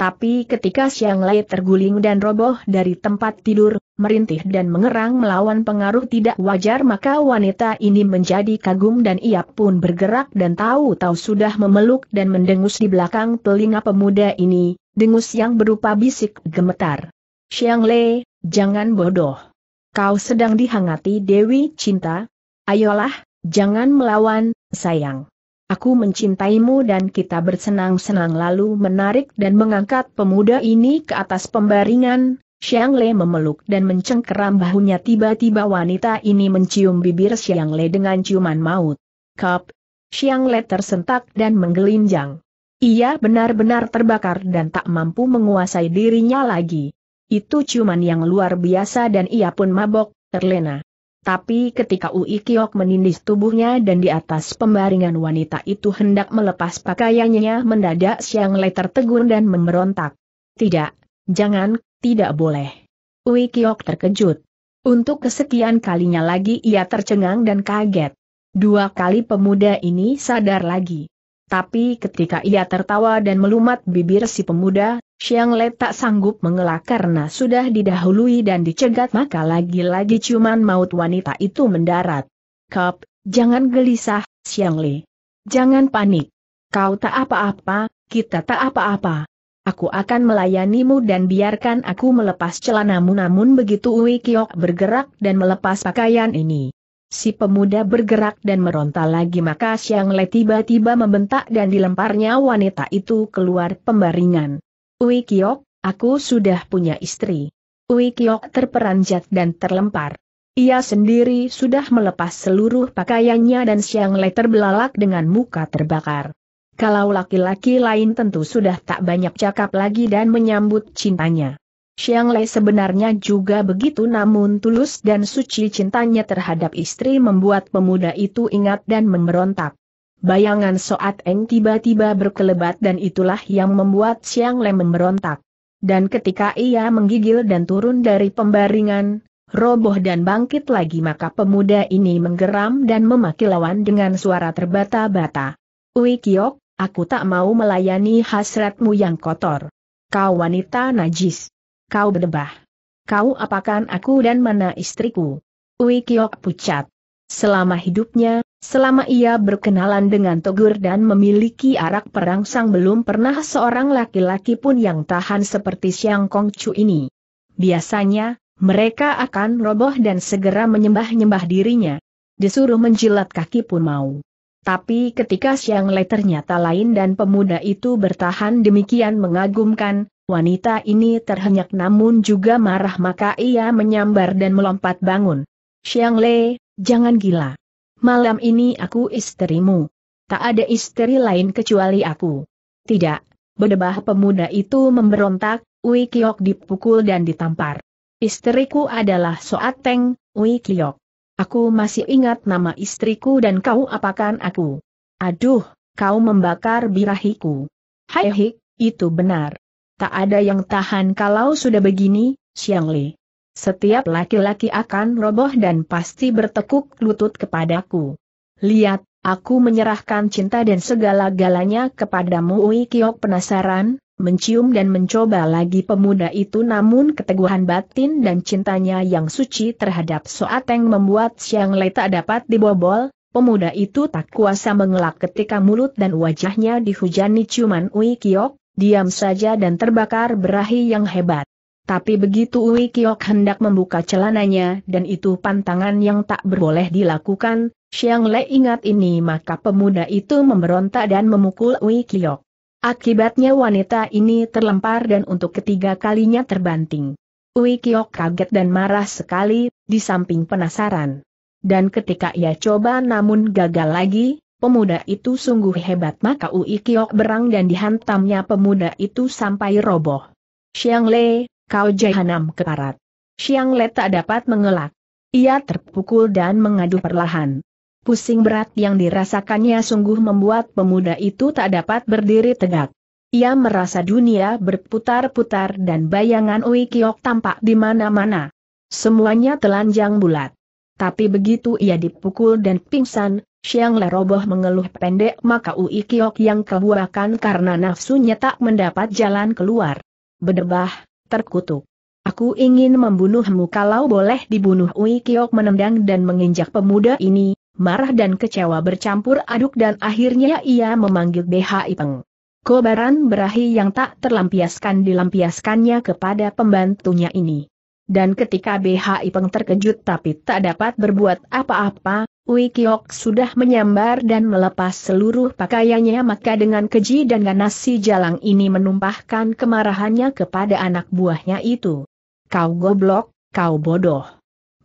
Tapi ketika Siang Lai terguling dan roboh dari tempat tidur, merintih dan mengerang melawan pengaruh tidak wajar maka wanita ini menjadi kagum dan ia pun bergerak dan tahu-tahu sudah memeluk dan mendengus di belakang telinga pemuda ini, dengus yang berupa bisik gemetar. Siang Lai, jangan bodoh. Kau sedang dihangati Dewi Cinta? Ayolah, jangan melawan, sayang. Aku mencintaimu dan kita bersenang-senang lalu menarik dan mengangkat pemuda ini ke atas pembaringan. Xiang Le memeluk dan mencengkeram bahunya tiba-tiba wanita ini mencium bibir Xiang Le dengan ciuman maut. Kap! Xiang Le tersentak dan menggelinjang. Ia benar-benar terbakar dan tak mampu menguasai dirinya lagi. Itu ciuman yang luar biasa dan ia pun mabok, terlena. Tapi ketika Ui Kiok menindis tubuhnya dan di atas pembaringan wanita itu hendak melepas pakaiannya mendadak Siang Le tertegun dan memberontak. Tidak, jangan, tidak boleh. Ui Kiok terkejut. Untuk kesekian kalinya lagi ia tercengang dan kaget. Dua kali pemuda ini sadar lagi. Tapi ketika ia tertawa dan melumat bibir si pemuda, Xiang Le tak sanggup mengelak karena sudah didahului dan dicegat maka lagi-lagi ciuman maut wanita itu mendarat. Kap, jangan gelisah, Xiang Le. Jangan panik. Kau tak apa-apa, kita tak apa-apa. Aku akan melayanimu dan biarkan aku melepas celanamu namun begitu Ui Kiok bergerak dan melepas pakaian ini. Si pemuda bergerak dan meronta lagi maka Siang Le tiba-tiba membentak dan dilemparnya wanita itu keluar pembaringan. Ui Kiok, aku sudah punya istri. Ui Kiok terperanjat dan terlempar. Ia sendiri sudah melepas seluruh pakaiannya dan Siang Le terbelalak dengan muka terbakar. Kalau laki-laki lain tentu sudah tak banyak cakap lagi dan menyambut cintanya. Xiang Lei sebenarnya juga begitu namun tulus dan suci cintanya terhadap istri membuat pemuda itu ingat dan memberontak. Bayangan Soat Eng tiba-tiba berkelebat dan itulah yang membuat Xiang Lei memberontak. Dan ketika ia menggigil dan turun dari pembaringan, roboh dan bangkit lagi maka pemuda ini menggeram dan memaki lawan dengan suara terbata-bata. Ui Kiok, aku tak mau melayani hasratmu yang kotor. Kau wanita najis kau berdebah. Kau apakan aku dan mana istriku? Ui Kiok pucat. Selama hidupnya, selama ia berkenalan dengan Togur dan memiliki arak perang sang belum pernah seorang laki-laki pun yang tahan seperti Siang Kong Chu ini. Biasanya, mereka akan roboh dan segera menyembah-nyembah dirinya. Disuruh menjilat kaki pun mau. Tapi ketika Siang Le ternyata lain dan pemuda itu bertahan demikian mengagumkan, wanita ini terhenyak namun juga marah maka ia menyambar dan melompat bangun. Siang Le, jangan gila. Malam ini aku istrimu. Tak ada istri lain kecuali aku. Tidak, Bedebah pemuda itu memberontak, Wei dipukul dan ditampar. Istriku adalah Soateng Wikiok. Aku masih ingat nama istriku dan kau apakan aku. Aduh, kau membakar birahiku. Hai itu benar. Tak ada yang tahan kalau sudah begini, Xiang Li. Setiap laki-laki akan roboh dan pasti bertekuk lutut kepadaku. Lihat, aku menyerahkan cinta dan segala-galanya kepadamu Ui Kiok penasaran, mencium dan mencoba lagi pemuda itu namun keteguhan batin dan cintanya yang suci terhadap Soateng membuat Siang Lei tak dapat dibobol, pemuda itu tak kuasa mengelak ketika mulut dan wajahnya dihujani ciuman Ui Kiok, diam saja dan terbakar berahi yang hebat. Tapi begitu Ui Kiok hendak membuka celananya dan itu pantangan yang tak berboleh dilakukan, Siang Lei ingat ini maka pemuda itu memberontak dan memukul Ui Kiok. Akibatnya wanita ini terlempar dan untuk ketiga kalinya terbanting. Ui Kiok kaget dan marah sekali, di samping penasaran. Dan ketika ia coba namun gagal lagi, pemuda itu sungguh hebat maka Ui Kiok berang dan dihantamnya pemuda itu sampai roboh. Xiang Le, kau jahanam keparat. Xiang Le tak dapat mengelak. Ia terpukul dan mengadu perlahan. Pusing berat yang dirasakannya sungguh membuat pemuda itu tak dapat berdiri tegak. Ia merasa dunia berputar-putar dan bayangan Ui Kiok tampak di mana-mana. Semuanya telanjang bulat. Tapi begitu ia dipukul dan pingsan, Siang Roboh mengeluh pendek maka Ui Kiok yang kebuakan karena nafsunya tak mendapat jalan keluar. Berdebah, terkutuk. Aku ingin membunuhmu kalau boleh dibunuh Ui Kiok menendang dan menginjak pemuda ini, marah dan kecewa bercampur aduk dan akhirnya ia memanggil BHI Peng. Kobaran berahi yang tak terlampiaskan dilampiaskannya kepada pembantunya ini. Dan ketika BHI Peng terkejut tapi tak dapat berbuat apa-apa, Wikiok sudah menyambar dan melepas seluruh pakaiannya maka dengan keji dan ganas si jalang ini menumpahkan kemarahannya kepada anak buahnya itu. Kau goblok, kau bodoh.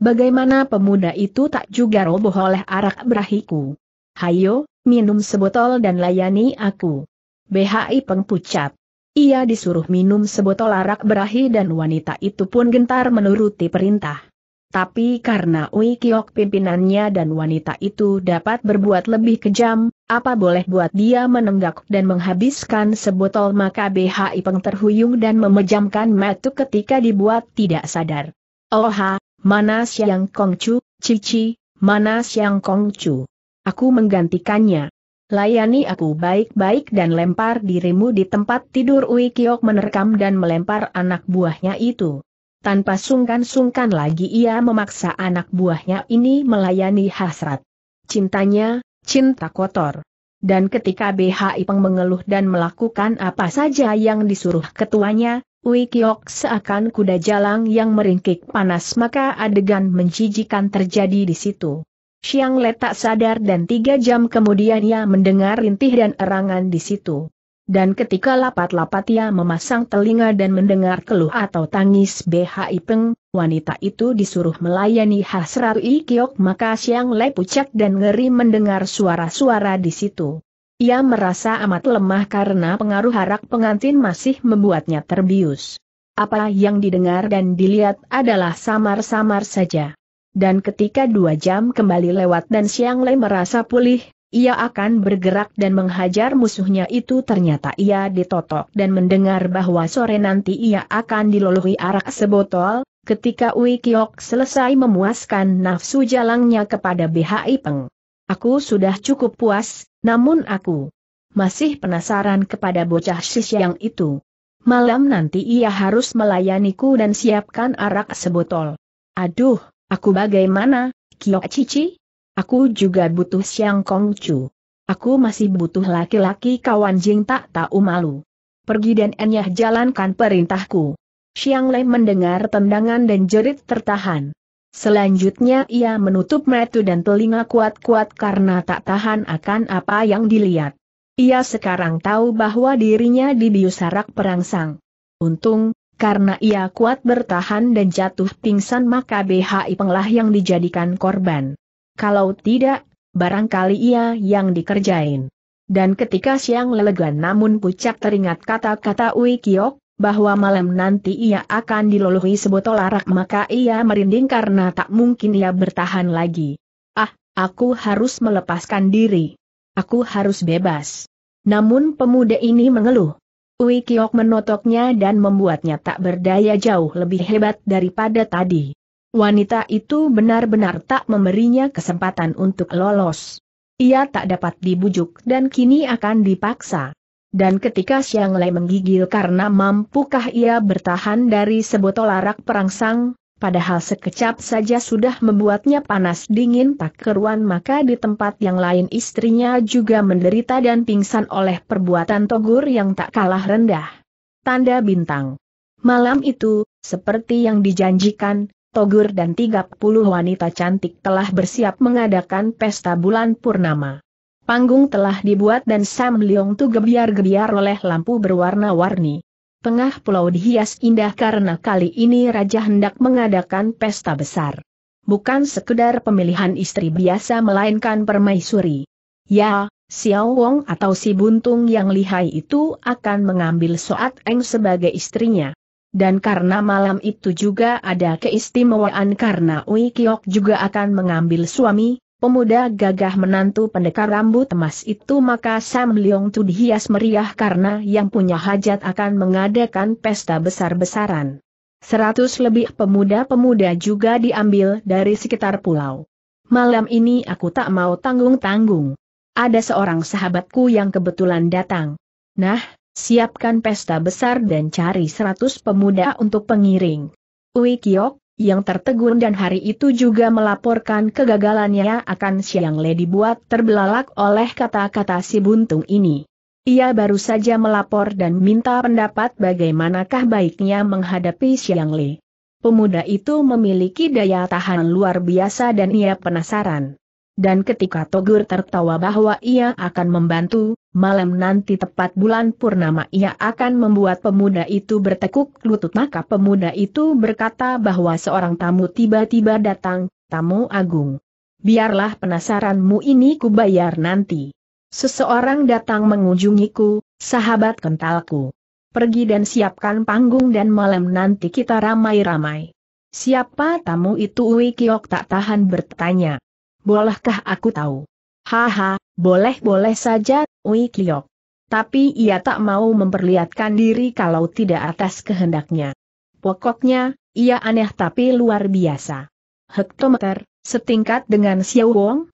Bagaimana pemuda itu tak juga roboh oleh arak berahiku? Hayo, minum sebotol dan layani aku. BHI pengpucat. Ia disuruh minum sebotol arak berahi dan wanita itu pun gentar menuruti perintah. Tapi karena Ui Kiok pimpinannya dan wanita itu dapat berbuat lebih kejam, apa boleh buat dia menenggak dan menghabiskan sebotol maka BHI peng terhuyung dan memejamkan mata ketika dibuat tidak sadar. Oha, mana siang Kongcu, Cici, mana siang Kongcu. Aku menggantikannya. Layani aku baik-baik dan lempar dirimu di tempat tidur Ui Kiok menerkam dan melempar anak buahnya itu. Tanpa sungkan-sungkan lagi ia memaksa anak buahnya ini melayani hasrat. Cintanya, cinta kotor. Dan ketika BHI Peng mengeluh dan melakukan apa saja yang disuruh ketuanya, Wikiok seakan kuda jalang yang meringkik panas maka adegan menjijikan terjadi di situ. Siang letak sadar dan tiga jam kemudian ia mendengar rintih dan erangan di situ. Dan ketika lapat-lapat ia memasang telinga dan mendengar keluh atau tangis BHI Peng, wanita itu disuruh melayani hasrat Ikiok maka siang le pucat dan ngeri mendengar suara-suara di situ. Ia merasa amat lemah karena pengaruh harak pengantin masih membuatnya terbius. Apa yang didengar dan dilihat adalah samar-samar saja. Dan ketika dua jam kembali lewat dan Siang Le merasa pulih, ia akan bergerak dan menghajar musuhnya itu ternyata ia ditotok dan mendengar bahwa sore nanti ia akan dilolohi arak sebotol, ketika Ui Kiok selesai memuaskan nafsu jalangnya kepada BHI Peng. Aku sudah cukup puas, namun aku masih penasaran kepada bocah yang itu. Malam nanti ia harus melayaniku dan siapkan arak sebotol. Aduh, aku bagaimana, kilo Cici? Aku juga butuh Siang Kongcu. Aku masih butuh laki-laki kawan jing tak tahu malu. Pergi dan enyah jalankan perintahku. Siang Lei mendengar tendangan dan jerit tertahan. Selanjutnya ia menutup metu dan telinga kuat-kuat karena tak tahan akan apa yang dilihat. Ia sekarang tahu bahwa dirinya dibius sarak perangsang. Untung, karena ia kuat bertahan dan jatuh pingsan maka BHI penglah yang dijadikan korban. Kalau tidak, barangkali ia yang dikerjain. Dan ketika siang lelegan namun pucat teringat kata-kata Ui Kiok, bahwa malam nanti ia akan diluluhi sebotol arak maka ia merinding karena tak mungkin ia bertahan lagi. Ah, aku harus melepaskan diri. Aku harus bebas. Namun pemuda ini mengeluh. Ui Kiok menotoknya dan membuatnya tak berdaya jauh lebih hebat daripada tadi. Wanita itu benar-benar tak memberinya kesempatan untuk lolos. Ia tak dapat dibujuk dan kini akan dipaksa. Dan ketika Siang Lei menggigil karena mampukah ia bertahan dari sebotol arak perangsang, padahal sekecap saja sudah membuatnya panas dingin tak keruan maka di tempat yang lain istrinya juga menderita dan pingsan oleh perbuatan Togur yang tak kalah rendah. Tanda bintang. Malam itu, seperti yang dijanjikan, Togur dan 30 wanita cantik telah bersiap mengadakan pesta bulan purnama. Panggung telah dibuat dan Sam Leong Tu gebiar-gebiar oleh lampu berwarna-warni. Tengah pulau dihias indah karena kali ini Raja hendak mengadakan pesta besar. Bukan sekedar pemilihan istri biasa melainkan permaisuri. Ya, Xiao Wong atau si buntung yang lihai itu akan mengambil Soat Eng sebagai istrinya. Dan karena malam itu juga ada keistimewaan karena Ui Kiok juga akan mengambil suami, Pemuda gagah menantu pendekar rambut emas itu maka Sam Leong Tu dihias meriah karena yang punya hajat akan mengadakan pesta besar-besaran. Seratus lebih pemuda-pemuda juga diambil dari sekitar pulau. Malam ini aku tak mau tanggung-tanggung. Ada seorang sahabatku yang kebetulan datang. Nah, siapkan pesta besar dan cari seratus pemuda untuk pengiring. Ui Kiok, yang tertegun dan hari itu juga melaporkan kegagalannya akan siang Lady buat terbelalak oleh kata-kata si buntung ini. Ia baru saja melapor dan minta pendapat bagaimanakah baiknya menghadapi Siang Le. Pemuda itu memiliki daya tahan luar biasa dan ia penasaran. Dan ketika Togur tertawa bahwa ia akan membantu, malam nanti tepat bulan purnama ia akan membuat pemuda itu bertekuk lutut maka pemuda itu berkata bahwa seorang tamu tiba-tiba datang, tamu agung. Biarlah penasaranmu ini kubayar nanti. Seseorang datang mengunjungiku, sahabat kentalku. Pergi dan siapkan panggung dan malam nanti kita ramai-ramai. Siapa tamu itu Kiok tak tahan bertanya. Bolehkah aku tahu? Haha, boleh-boleh saja, Ui Kiok. Tapi ia tak mau memperlihatkan diri kalau tidak atas kehendaknya. Pokoknya, ia aneh tapi luar biasa. Hektometer, setingkat dengan Xiao Wong?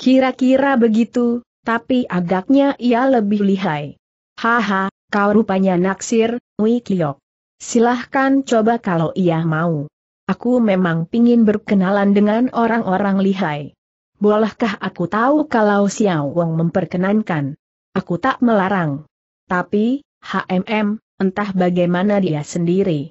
Kira-kira begitu, tapi agaknya ia lebih lihai. Haha, kau rupanya naksir, Ui Kiok. Silahkan coba kalau ia mau. Aku memang pingin berkenalan dengan orang-orang lihai. Bolehkah aku tahu kalau Xiao Wang memperkenankan? Aku tak melarang. Tapi, HMM, entah bagaimana dia sendiri.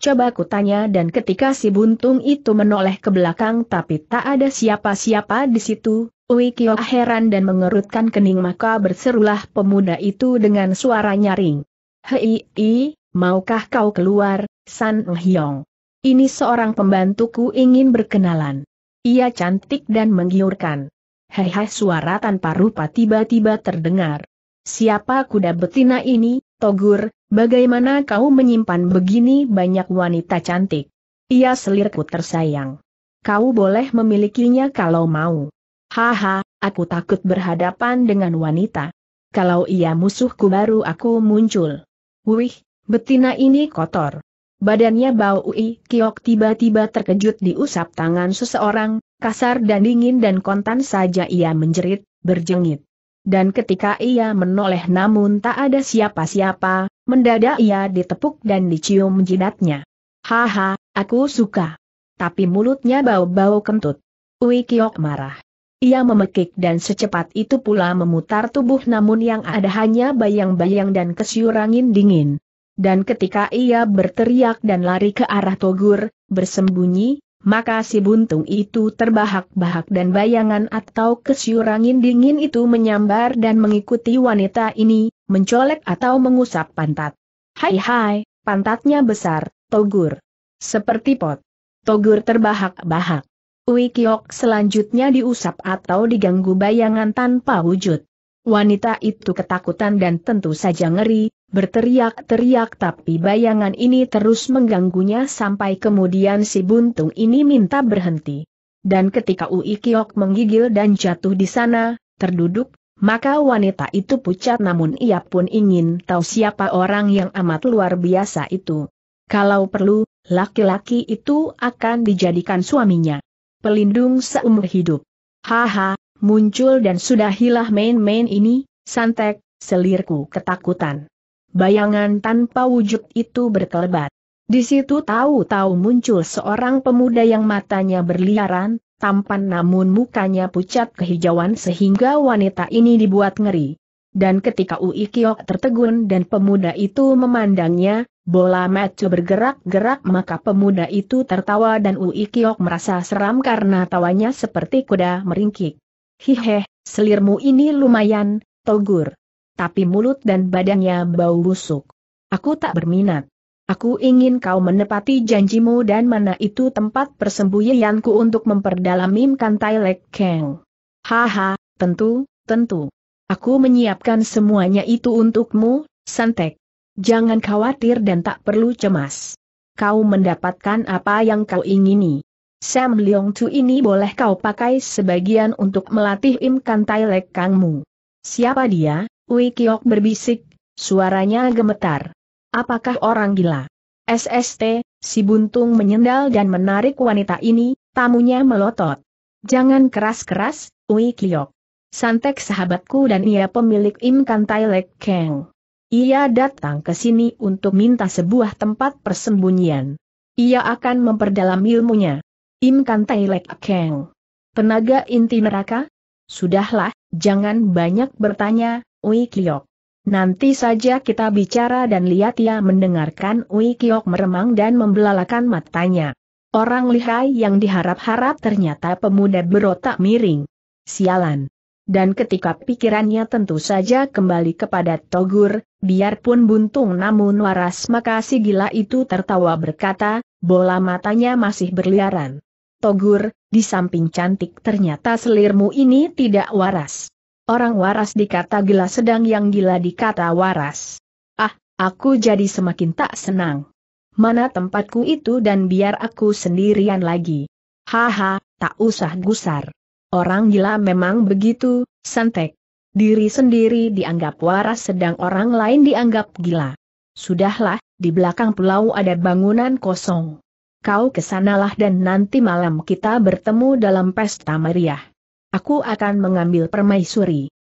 Coba aku tanya dan ketika si buntung itu menoleh ke belakang tapi tak ada siapa-siapa di situ, Ui Kyo heran dan mengerutkan kening maka berserulah pemuda itu dengan suara nyaring. Hei, i, maukah kau keluar, San Hyong? Ini seorang pembantuku ingin berkenalan. Ia cantik dan menggiurkan. Hehe suara tanpa rupa tiba-tiba terdengar. Siapa kuda betina ini, Togur, bagaimana kau menyimpan begini banyak wanita cantik? Ia selirku tersayang. Kau boleh memilikinya kalau mau. Haha, aku takut berhadapan dengan wanita. Kalau ia musuhku baru aku muncul. Wih, betina ini kotor. Badannya bau Ui Kiok tiba-tiba terkejut diusap tangan seseorang, kasar dan dingin dan kontan saja ia menjerit, berjengit. Dan ketika ia menoleh namun tak ada siapa-siapa, mendadak ia ditepuk dan dicium jidatnya. Haha, aku suka. Tapi mulutnya bau-bau kentut. Ui Kiok marah. Ia memekik dan secepat itu pula memutar tubuh namun yang ada hanya bayang-bayang dan kesiurangin dingin. Dan ketika ia berteriak dan lari ke arah Togur, bersembunyi, maka si buntung itu terbahak-bahak dan bayangan atau kesyurangin dingin itu menyambar dan mengikuti wanita ini, mencolek atau mengusap pantat. Hai hai, pantatnya besar, Togur. Seperti pot. Togur terbahak-bahak. Wikiok selanjutnya diusap atau diganggu bayangan tanpa wujud. Wanita itu ketakutan dan tentu saja ngeri, berteriak-teriak tapi bayangan ini terus mengganggunya sampai kemudian si buntung ini minta berhenti. Dan ketika Ui Kiok menggigil dan jatuh di sana, terduduk, maka wanita itu pucat namun ia pun ingin tahu siapa orang yang amat luar biasa itu. Kalau perlu, laki-laki itu akan dijadikan suaminya. Pelindung seumur hidup. Haha, muncul dan sudah hilah main-main ini, santek, selirku ketakutan. Bayangan tanpa wujud itu berkelebat. Di situ tahu-tahu muncul seorang pemuda yang matanya berliaran, tampan namun mukanya pucat kehijauan sehingga wanita ini dibuat ngeri. Dan ketika Ui Kiok tertegun dan pemuda itu memandangnya, bola mata bergerak-gerak maka pemuda itu tertawa dan Ui Kiok merasa seram karena tawanya seperti kuda meringkik. Hihe, selirmu ini lumayan, Togur tapi mulut dan badannya bau busuk. Aku tak berminat. Aku ingin kau menepati janjimu dan mana itu tempat persembunyianku untuk memperdalam imkan Tailek Kang. Haha, tentu, tentu. Aku menyiapkan semuanya itu untukmu, Santek. Jangan khawatir dan tak perlu cemas. Kau mendapatkan apa yang kau ingini. Sam Leong Chu ini boleh kau pakai sebagian untuk melatih imkan Tailek Kangmu. Siapa dia? Wei Kiok berbisik, suaranya gemetar. Apakah orang gila? SST, si buntung menyendal dan menarik wanita ini, tamunya melotot. Jangan keras-keras, Wei Kiok. Santek sahabatku dan ia pemilik Imkan Tailek Keng. Ia datang ke sini untuk minta sebuah tempat persembunyian. Ia akan memperdalam ilmunya. Imkan Tailek Keng. Tenaga inti neraka? Sudahlah, jangan banyak bertanya, Ui Kiok. Nanti saja kita bicara dan lihat ia ya, mendengarkan Ui Kiok meremang dan membelalakan matanya. Orang lihai yang diharap-harap ternyata pemuda berotak miring. Sialan. Dan ketika pikirannya tentu saja kembali kepada Togur, biarpun buntung namun waras maka si gila itu tertawa berkata, bola matanya masih berliaran. Togur, di samping cantik ternyata selirmu ini tidak waras. Orang waras dikata gila sedang yang gila dikata waras. Ah, aku jadi semakin tak senang. Mana tempatku itu dan biar aku sendirian lagi. Haha, tak usah gusar. Orang gila memang begitu, santek. Diri sendiri dianggap waras sedang orang lain dianggap gila. Sudahlah, di belakang pulau ada bangunan kosong. Kau kesanalah dan nanti malam kita bertemu dalam pesta meriah. Aku akan mengambil permaisuri.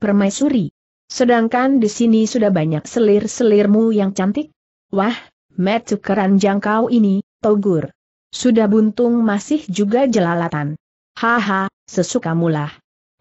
Permaisuri. Sedangkan di sini sudah banyak selir-selirmu yang cantik. Wah, met keranjang kau ini, Togur. Sudah buntung masih juga jelalatan. Haha, sesukamulah.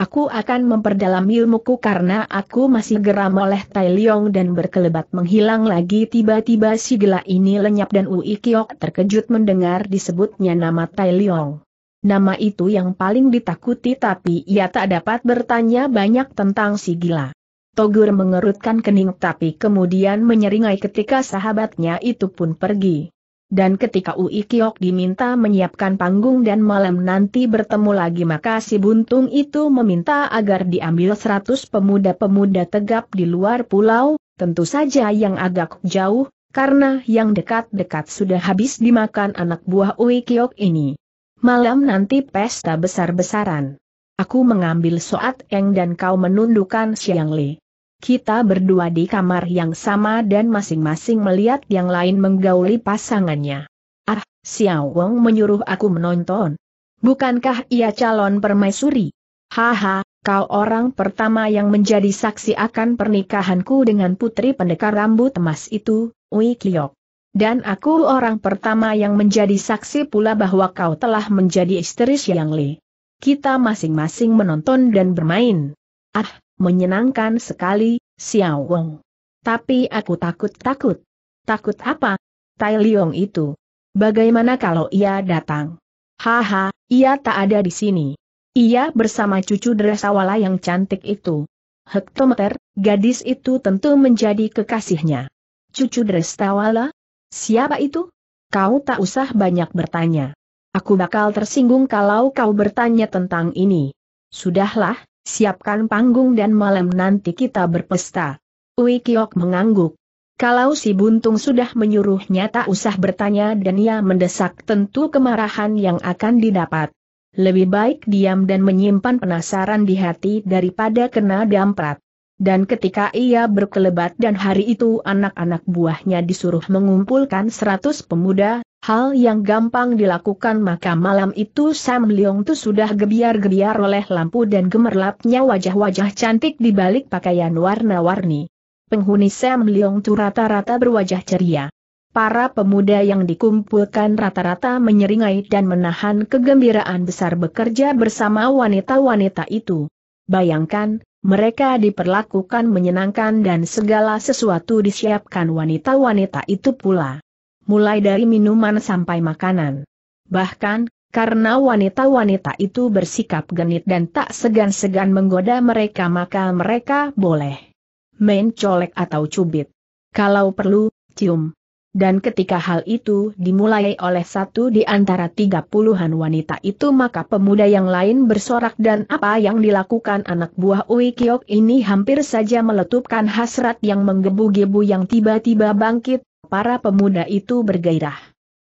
Aku akan memperdalam ilmuku karena aku masih geram oleh Tai Leong dan berkelebat menghilang lagi tiba-tiba si gila ini lenyap dan Ui terkejut mendengar disebutnya nama Tai Leong. Nama itu yang paling ditakuti tapi ia tak dapat bertanya banyak tentang si gila. Togur mengerutkan kening tapi kemudian menyeringai ketika sahabatnya itu pun pergi. Dan ketika Ui Kiok diminta menyiapkan panggung dan malam nanti bertemu lagi maka si buntung itu meminta agar diambil seratus pemuda-pemuda tegap di luar pulau, tentu saja yang agak jauh, karena yang dekat-dekat sudah habis dimakan anak buah Ui Kiok ini. Malam nanti pesta besar-besaran. Aku mengambil Soat Eng dan kau menundukkan Siang Li. Kita berdua di kamar yang sama dan masing-masing melihat yang lain menggauli pasangannya. Ah, Xiao Wong menyuruh aku menonton. Bukankah ia calon permaisuri? Haha, kau orang pertama yang menjadi saksi akan pernikahanku dengan putri pendekar rambut emas itu, Wei Kiok. Dan aku orang pertama yang menjadi saksi pula bahwa kau telah menjadi istri Yang Li. Kita masing-masing menonton dan bermain. Ah, menyenangkan sekali, Xiao Wong. Tapi aku takut-takut. Takut apa? Tai Liong itu. Bagaimana kalau ia datang? Haha, ia tak ada di sini. Ia bersama cucu Dresawala yang cantik itu. Hektometer, gadis itu tentu menjadi kekasihnya. Cucu Dresawala? Siapa itu? Kau tak usah banyak bertanya. Aku bakal tersinggung kalau kau bertanya tentang ini. Sudahlah, siapkan panggung dan malam nanti kita berpesta. Ui Kiok mengangguk. Kalau si Buntung sudah menyuruhnya tak usah bertanya dan ia mendesak tentu kemarahan yang akan didapat. Lebih baik diam dan menyimpan penasaran di hati daripada kena damprat. Dan ketika ia berkelebat dan hari itu anak-anak buahnya disuruh mengumpulkan seratus pemuda, hal yang gampang dilakukan maka malam itu Sam Leong itu sudah gebiar-gebiar oleh lampu dan gemerlapnya wajah-wajah cantik di balik pakaian warna-warni. Penghuni Sam Leong itu rata-rata berwajah ceria. Para pemuda yang dikumpulkan rata-rata menyeringai dan menahan kegembiraan besar bekerja bersama wanita-wanita itu. Bayangkan, mereka diperlakukan menyenangkan dan segala sesuatu disiapkan wanita-wanita itu pula. Mulai dari minuman sampai makanan. Bahkan, karena wanita-wanita itu bersikap genit dan tak segan-segan menggoda mereka maka mereka boleh main colek atau cubit. Kalau perlu, cium dan ketika hal itu dimulai oleh satu di antara tiga puluhan wanita itu maka pemuda yang lain bersorak dan apa yang dilakukan anak buah Ui Kiok ini hampir saja meletupkan hasrat yang menggebu-gebu yang tiba-tiba bangkit, para pemuda itu bergairah.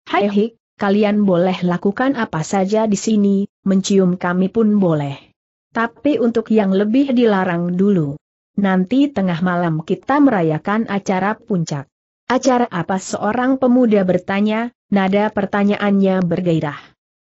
Hai hik, kalian boleh lakukan apa saja di sini, mencium kami pun boleh. Tapi untuk yang lebih dilarang dulu. Nanti tengah malam kita merayakan acara puncak. Acara apa seorang pemuda bertanya, nada pertanyaannya bergairah.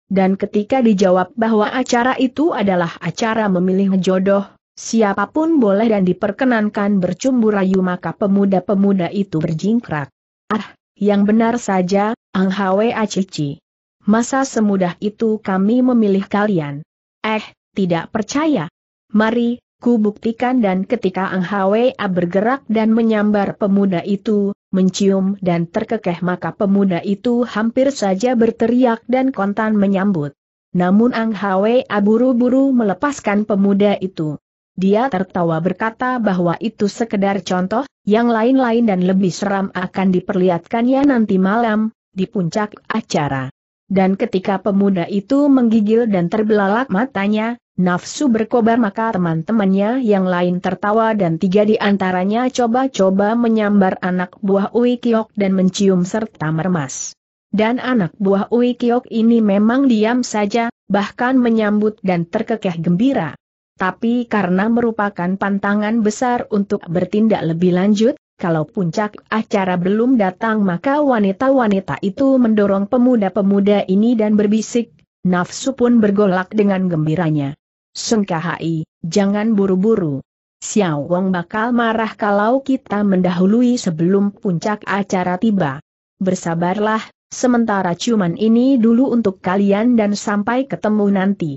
Dan ketika dijawab bahwa acara itu adalah acara memilih jodoh, siapapun boleh dan diperkenankan bercumbu rayu maka pemuda-pemuda itu berjingkrak. Ah, yang benar saja, Ang Hwe Acici. Masa semudah itu kami memilih kalian? Eh, tidak percaya. Mari, Ku buktikan dan ketika Ang Hwa bergerak dan menyambar pemuda itu, mencium dan terkekeh maka pemuda itu hampir saja berteriak dan kontan menyambut. Namun Ang Hwa buru-buru melepaskan pemuda itu. Dia tertawa berkata bahwa itu sekedar contoh, yang lain-lain dan lebih seram akan diperlihatkannya nanti malam, di puncak acara. Dan ketika pemuda itu menggigil dan terbelalak matanya, nafsu berkobar maka teman-temannya yang lain tertawa dan tiga di antaranya coba-coba menyambar anak buah Ui Kiok dan mencium serta meremas. Dan anak buah Ui Kiok ini memang diam saja, bahkan menyambut dan terkekeh gembira. Tapi karena merupakan pantangan besar untuk bertindak lebih lanjut, kalau puncak acara belum datang maka wanita-wanita itu mendorong pemuda-pemuda ini dan berbisik, nafsu pun bergolak dengan gembiranya. Sengkahai, jangan buru-buru. Xiao Wong bakal marah kalau kita mendahului sebelum puncak acara tiba. Bersabarlah, sementara cuman ini dulu untuk kalian dan sampai ketemu nanti.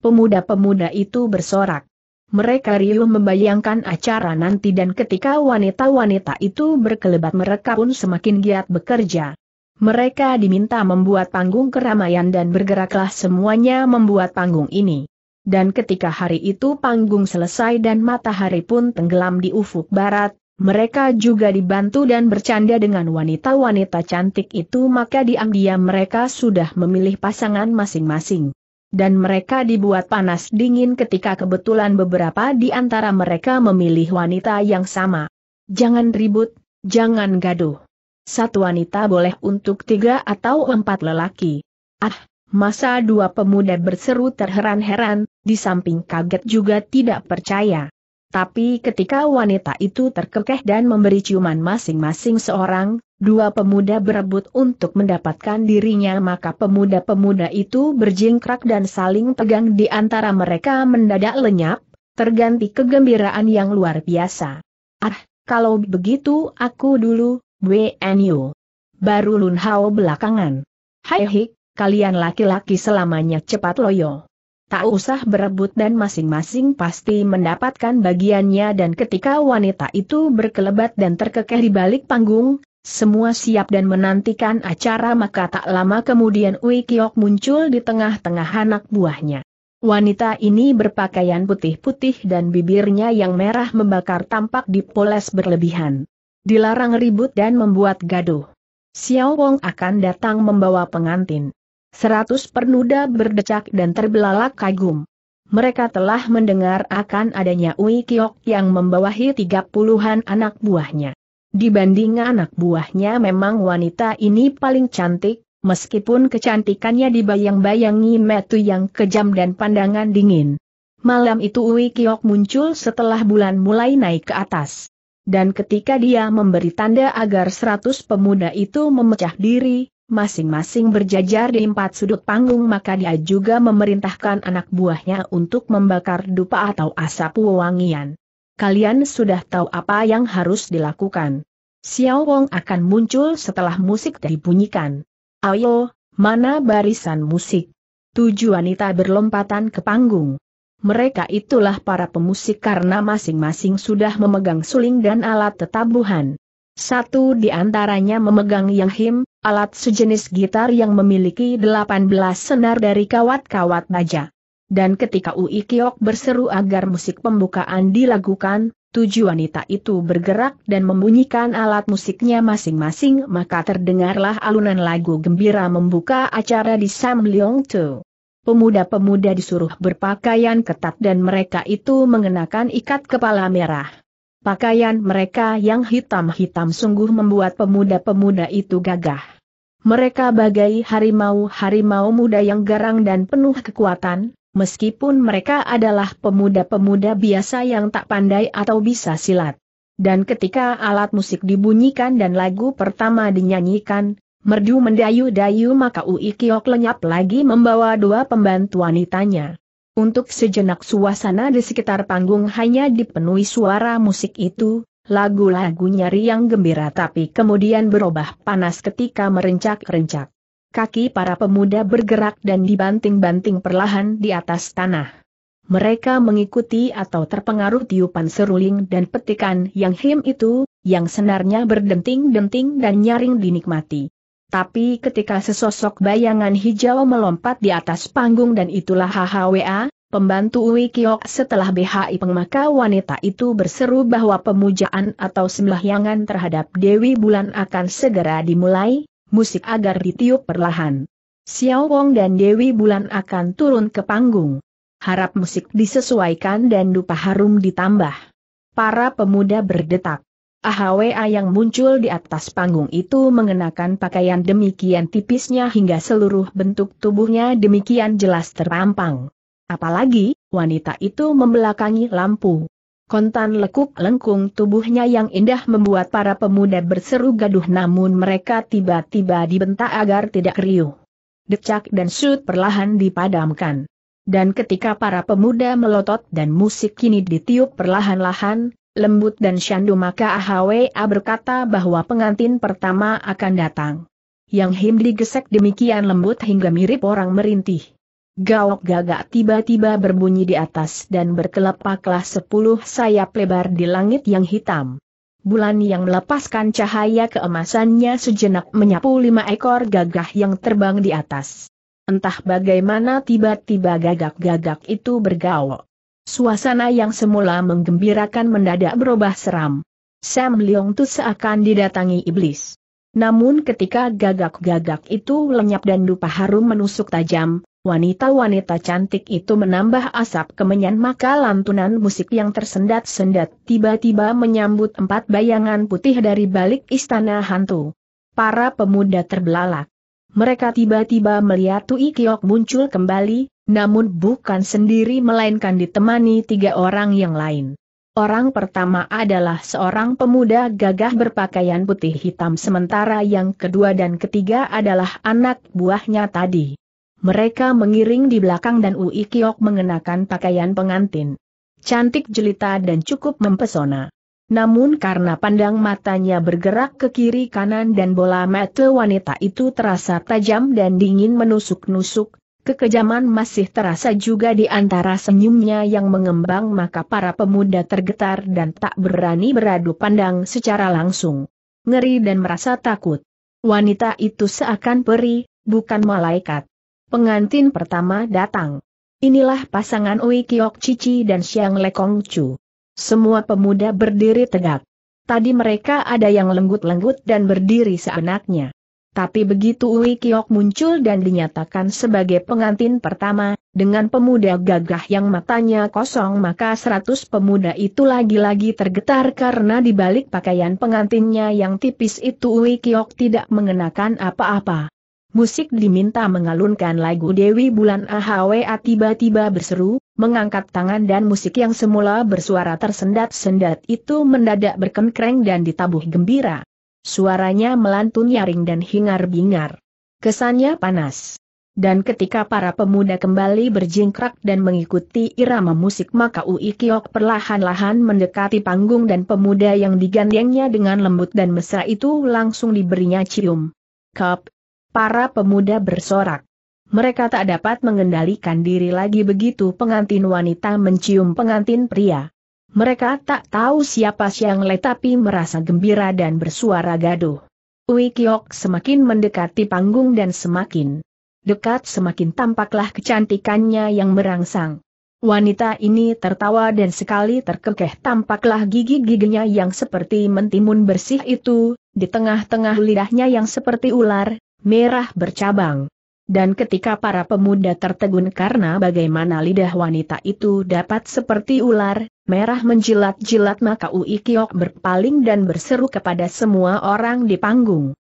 Pemuda-pemuda itu bersorak. Mereka riuh membayangkan acara nanti dan ketika wanita-wanita itu berkelebat mereka pun semakin giat bekerja. Mereka diminta membuat panggung keramaian dan bergeraklah semuanya membuat panggung ini. Dan ketika hari itu panggung selesai dan matahari pun tenggelam di ufuk barat, mereka juga dibantu dan bercanda dengan wanita-wanita cantik itu maka diam-diam mereka sudah memilih pasangan masing-masing. Dan mereka dibuat panas dingin ketika kebetulan beberapa di antara mereka memilih wanita yang sama. Jangan ribut, jangan gaduh. Satu wanita boleh untuk tiga atau empat lelaki. Ah, masa dua pemuda berseru terheran-heran, di samping kaget juga tidak percaya. Tapi ketika wanita itu terkekeh dan memberi ciuman masing-masing seorang, Dua pemuda berebut untuk mendapatkan dirinya maka pemuda-pemuda itu berjingkrak dan saling pegang di antara mereka mendadak lenyap, terganti kegembiraan yang luar biasa. Ah, kalau begitu aku dulu, WNU. Baru Lun Hao belakangan. Hai hik, kalian laki-laki selamanya cepat loyo. Tak usah berebut dan masing-masing pasti mendapatkan bagiannya dan ketika wanita itu berkelebat dan terkekeh di balik panggung, semua siap dan menantikan acara maka tak lama kemudian Ui Kiok muncul di tengah-tengah anak buahnya. Wanita ini berpakaian putih-putih dan bibirnya yang merah membakar tampak dipoles berlebihan. Dilarang ribut dan membuat gaduh. Xiao Wong akan datang membawa pengantin. Seratus pernuda berdecak dan terbelalak kagum. Mereka telah mendengar akan adanya Ui Kiok yang membawahi tiga puluhan anak buahnya. Dibanding anak buahnya memang wanita ini paling cantik, meskipun kecantikannya dibayang-bayangi metu yang kejam dan pandangan dingin. Malam itu Ui Kiok muncul setelah bulan mulai naik ke atas. Dan ketika dia memberi tanda agar seratus pemuda itu memecah diri, masing-masing berjajar di empat sudut panggung maka dia juga memerintahkan anak buahnya untuk membakar dupa atau asap wewangian kalian sudah tahu apa yang harus dilakukan. Xiao Wong akan muncul setelah musik dibunyikan. Ayo, mana barisan musik? Tujuh wanita berlompatan ke panggung. Mereka itulah para pemusik karena masing-masing sudah memegang suling dan alat tetabuhan. Satu di antaranya memegang yang him, alat sejenis gitar yang memiliki 18 senar dari kawat-kawat baja dan ketika Ui Kiok berseru agar musik pembukaan dilakukan, tujuh wanita itu bergerak dan membunyikan alat musiknya masing-masing maka terdengarlah alunan lagu gembira membuka acara di Sam Leong Tu. Pemuda-pemuda disuruh berpakaian ketat dan mereka itu mengenakan ikat kepala merah. Pakaian mereka yang hitam-hitam sungguh membuat pemuda-pemuda itu gagah. Mereka bagai harimau-harimau muda yang garang dan penuh kekuatan, meskipun mereka adalah pemuda-pemuda biasa yang tak pandai atau bisa silat. Dan ketika alat musik dibunyikan dan lagu pertama dinyanyikan, merdu mendayu-dayu maka Ui Kiok lenyap lagi membawa dua pembantu wanitanya. Untuk sejenak suasana di sekitar panggung hanya dipenuhi suara musik itu, lagu lagunya riang gembira tapi kemudian berubah panas ketika merencak-rencak kaki para pemuda bergerak dan dibanting-banting perlahan di atas tanah. Mereka mengikuti atau terpengaruh tiupan seruling dan petikan yang him itu, yang senarnya berdenting-denting dan nyaring dinikmati. Tapi ketika sesosok bayangan hijau melompat di atas panggung dan itulah HHWA, pembantu Ui Kiok setelah BHI pengmaka wanita itu berseru bahwa pemujaan atau sembahyangan terhadap Dewi Bulan akan segera dimulai, musik agar ditiup perlahan. Xiao Wong dan Dewi Bulan akan turun ke panggung. Harap musik disesuaikan dan dupa harum ditambah. Para pemuda berdetak. AHWA yang muncul di atas panggung itu mengenakan pakaian demikian tipisnya hingga seluruh bentuk tubuhnya demikian jelas terpampang. Apalagi, wanita itu membelakangi lampu. Kontan lekuk lengkung tubuhnya yang indah membuat para pemuda berseru gaduh namun mereka tiba-tiba dibentak agar tidak riuh. Decak dan sut perlahan dipadamkan. Dan ketika para pemuda melotot dan musik kini ditiup perlahan-lahan, lembut dan syandu maka AHWA berkata bahwa pengantin pertama akan datang. Yang Him digesek demikian lembut hingga mirip orang merintih gaok gagak tiba-tiba berbunyi di atas dan berkelepaklah sepuluh sayap lebar di langit yang hitam. Bulan yang melepaskan cahaya keemasannya sejenak menyapu lima ekor gagah yang terbang di atas. Entah bagaimana tiba-tiba gagak-gagak itu bergaok. Suasana yang semula menggembirakan mendadak berubah seram. Sam Leong tuh seakan didatangi iblis. Namun ketika gagak-gagak itu lenyap dan dupa harum menusuk tajam, Wanita-wanita cantik itu menambah asap kemenyan maka lantunan musik yang tersendat-sendat tiba-tiba menyambut empat bayangan putih dari balik istana hantu. Para pemuda terbelalak. Mereka tiba-tiba melihat Tui Kiok muncul kembali, namun bukan sendiri melainkan ditemani tiga orang yang lain. Orang pertama adalah seorang pemuda gagah berpakaian putih hitam sementara yang kedua dan ketiga adalah anak buahnya tadi. Mereka mengiring di belakang dan Ui Kiok mengenakan pakaian pengantin. Cantik jelita dan cukup mempesona. Namun karena pandang matanya bergerak ke kiri kanan dan bola mata wanita itu terasa tajam dan dingin menusuk-nusuk, kekejaman masih terasa juga di antara senyumnya yang mengembang maka para pemuda tergetar dan tak berani beradu pandang secara langsung. Ngeri dan merasa takut. Wanita itu seakan peri, bukan malaikat. Pengantin pertama datang. Inilah pasangan Ui Kiok Cici dan Xiang Lekong Chu. Semua pemuda berdiri tegak. Tadi mereka ada yang lenggut-lenggut dan berdiri seenaknya. Tapi begitu Ui Kiok muncul dan dinyatakan sebagai pengantin pertama, dengan pemuda gagah yang matanya kosong maka seratus pemuda itu lagi-lagi tergetar karena di balik pakaian pengantinnya yang tipis itu Ui Kiok tidak mengenakan apa-apa. Musik diminta mengalunkan lagu Dewi Bulan AHWA tiba-tiba berseru, mengangkat tangan dan musik yang semula bersuara tersendat-sendat itu mendadak berkengkreng dan ditabuh gembira. Suaranya melantun nyaring dan hingar-bingar. Kesannya panas. Dan ketika para pemuda kembali berjingkrak dan mengikuti irama musik maka Ui Kiok perlahan-lahan mendekati panggung dan pemuda yang digandengnya dengan lembut dan mesra itu langsung diberinya cium. Kap, Para pemuda bersorak. Mereka tak dapat mengendalikan diri lagi begitu pengantin wanita mencium pengantin pria. Mereka tak tahu siapa Siang Le tapi merasa gembira dan bersuara gaduh. Ui Kiok semakin mendekati panggung dan semakin dekat semakin tampaklah kecantikannya yang merangsang. Wanita ini tertawa dan sekali terkekeh tampaklah gigi-giginya yang seperti mentimun bersih itu, di tengah-tengah lidahnya yang seperti ular, merah bercabang. Dan ketika para pemuda tertegun karena bagaimana lidah wanita itu dapat seperti ular, merah menjilat-jilat maka Ui berpaling dan berseru kepada semua orang di panggung.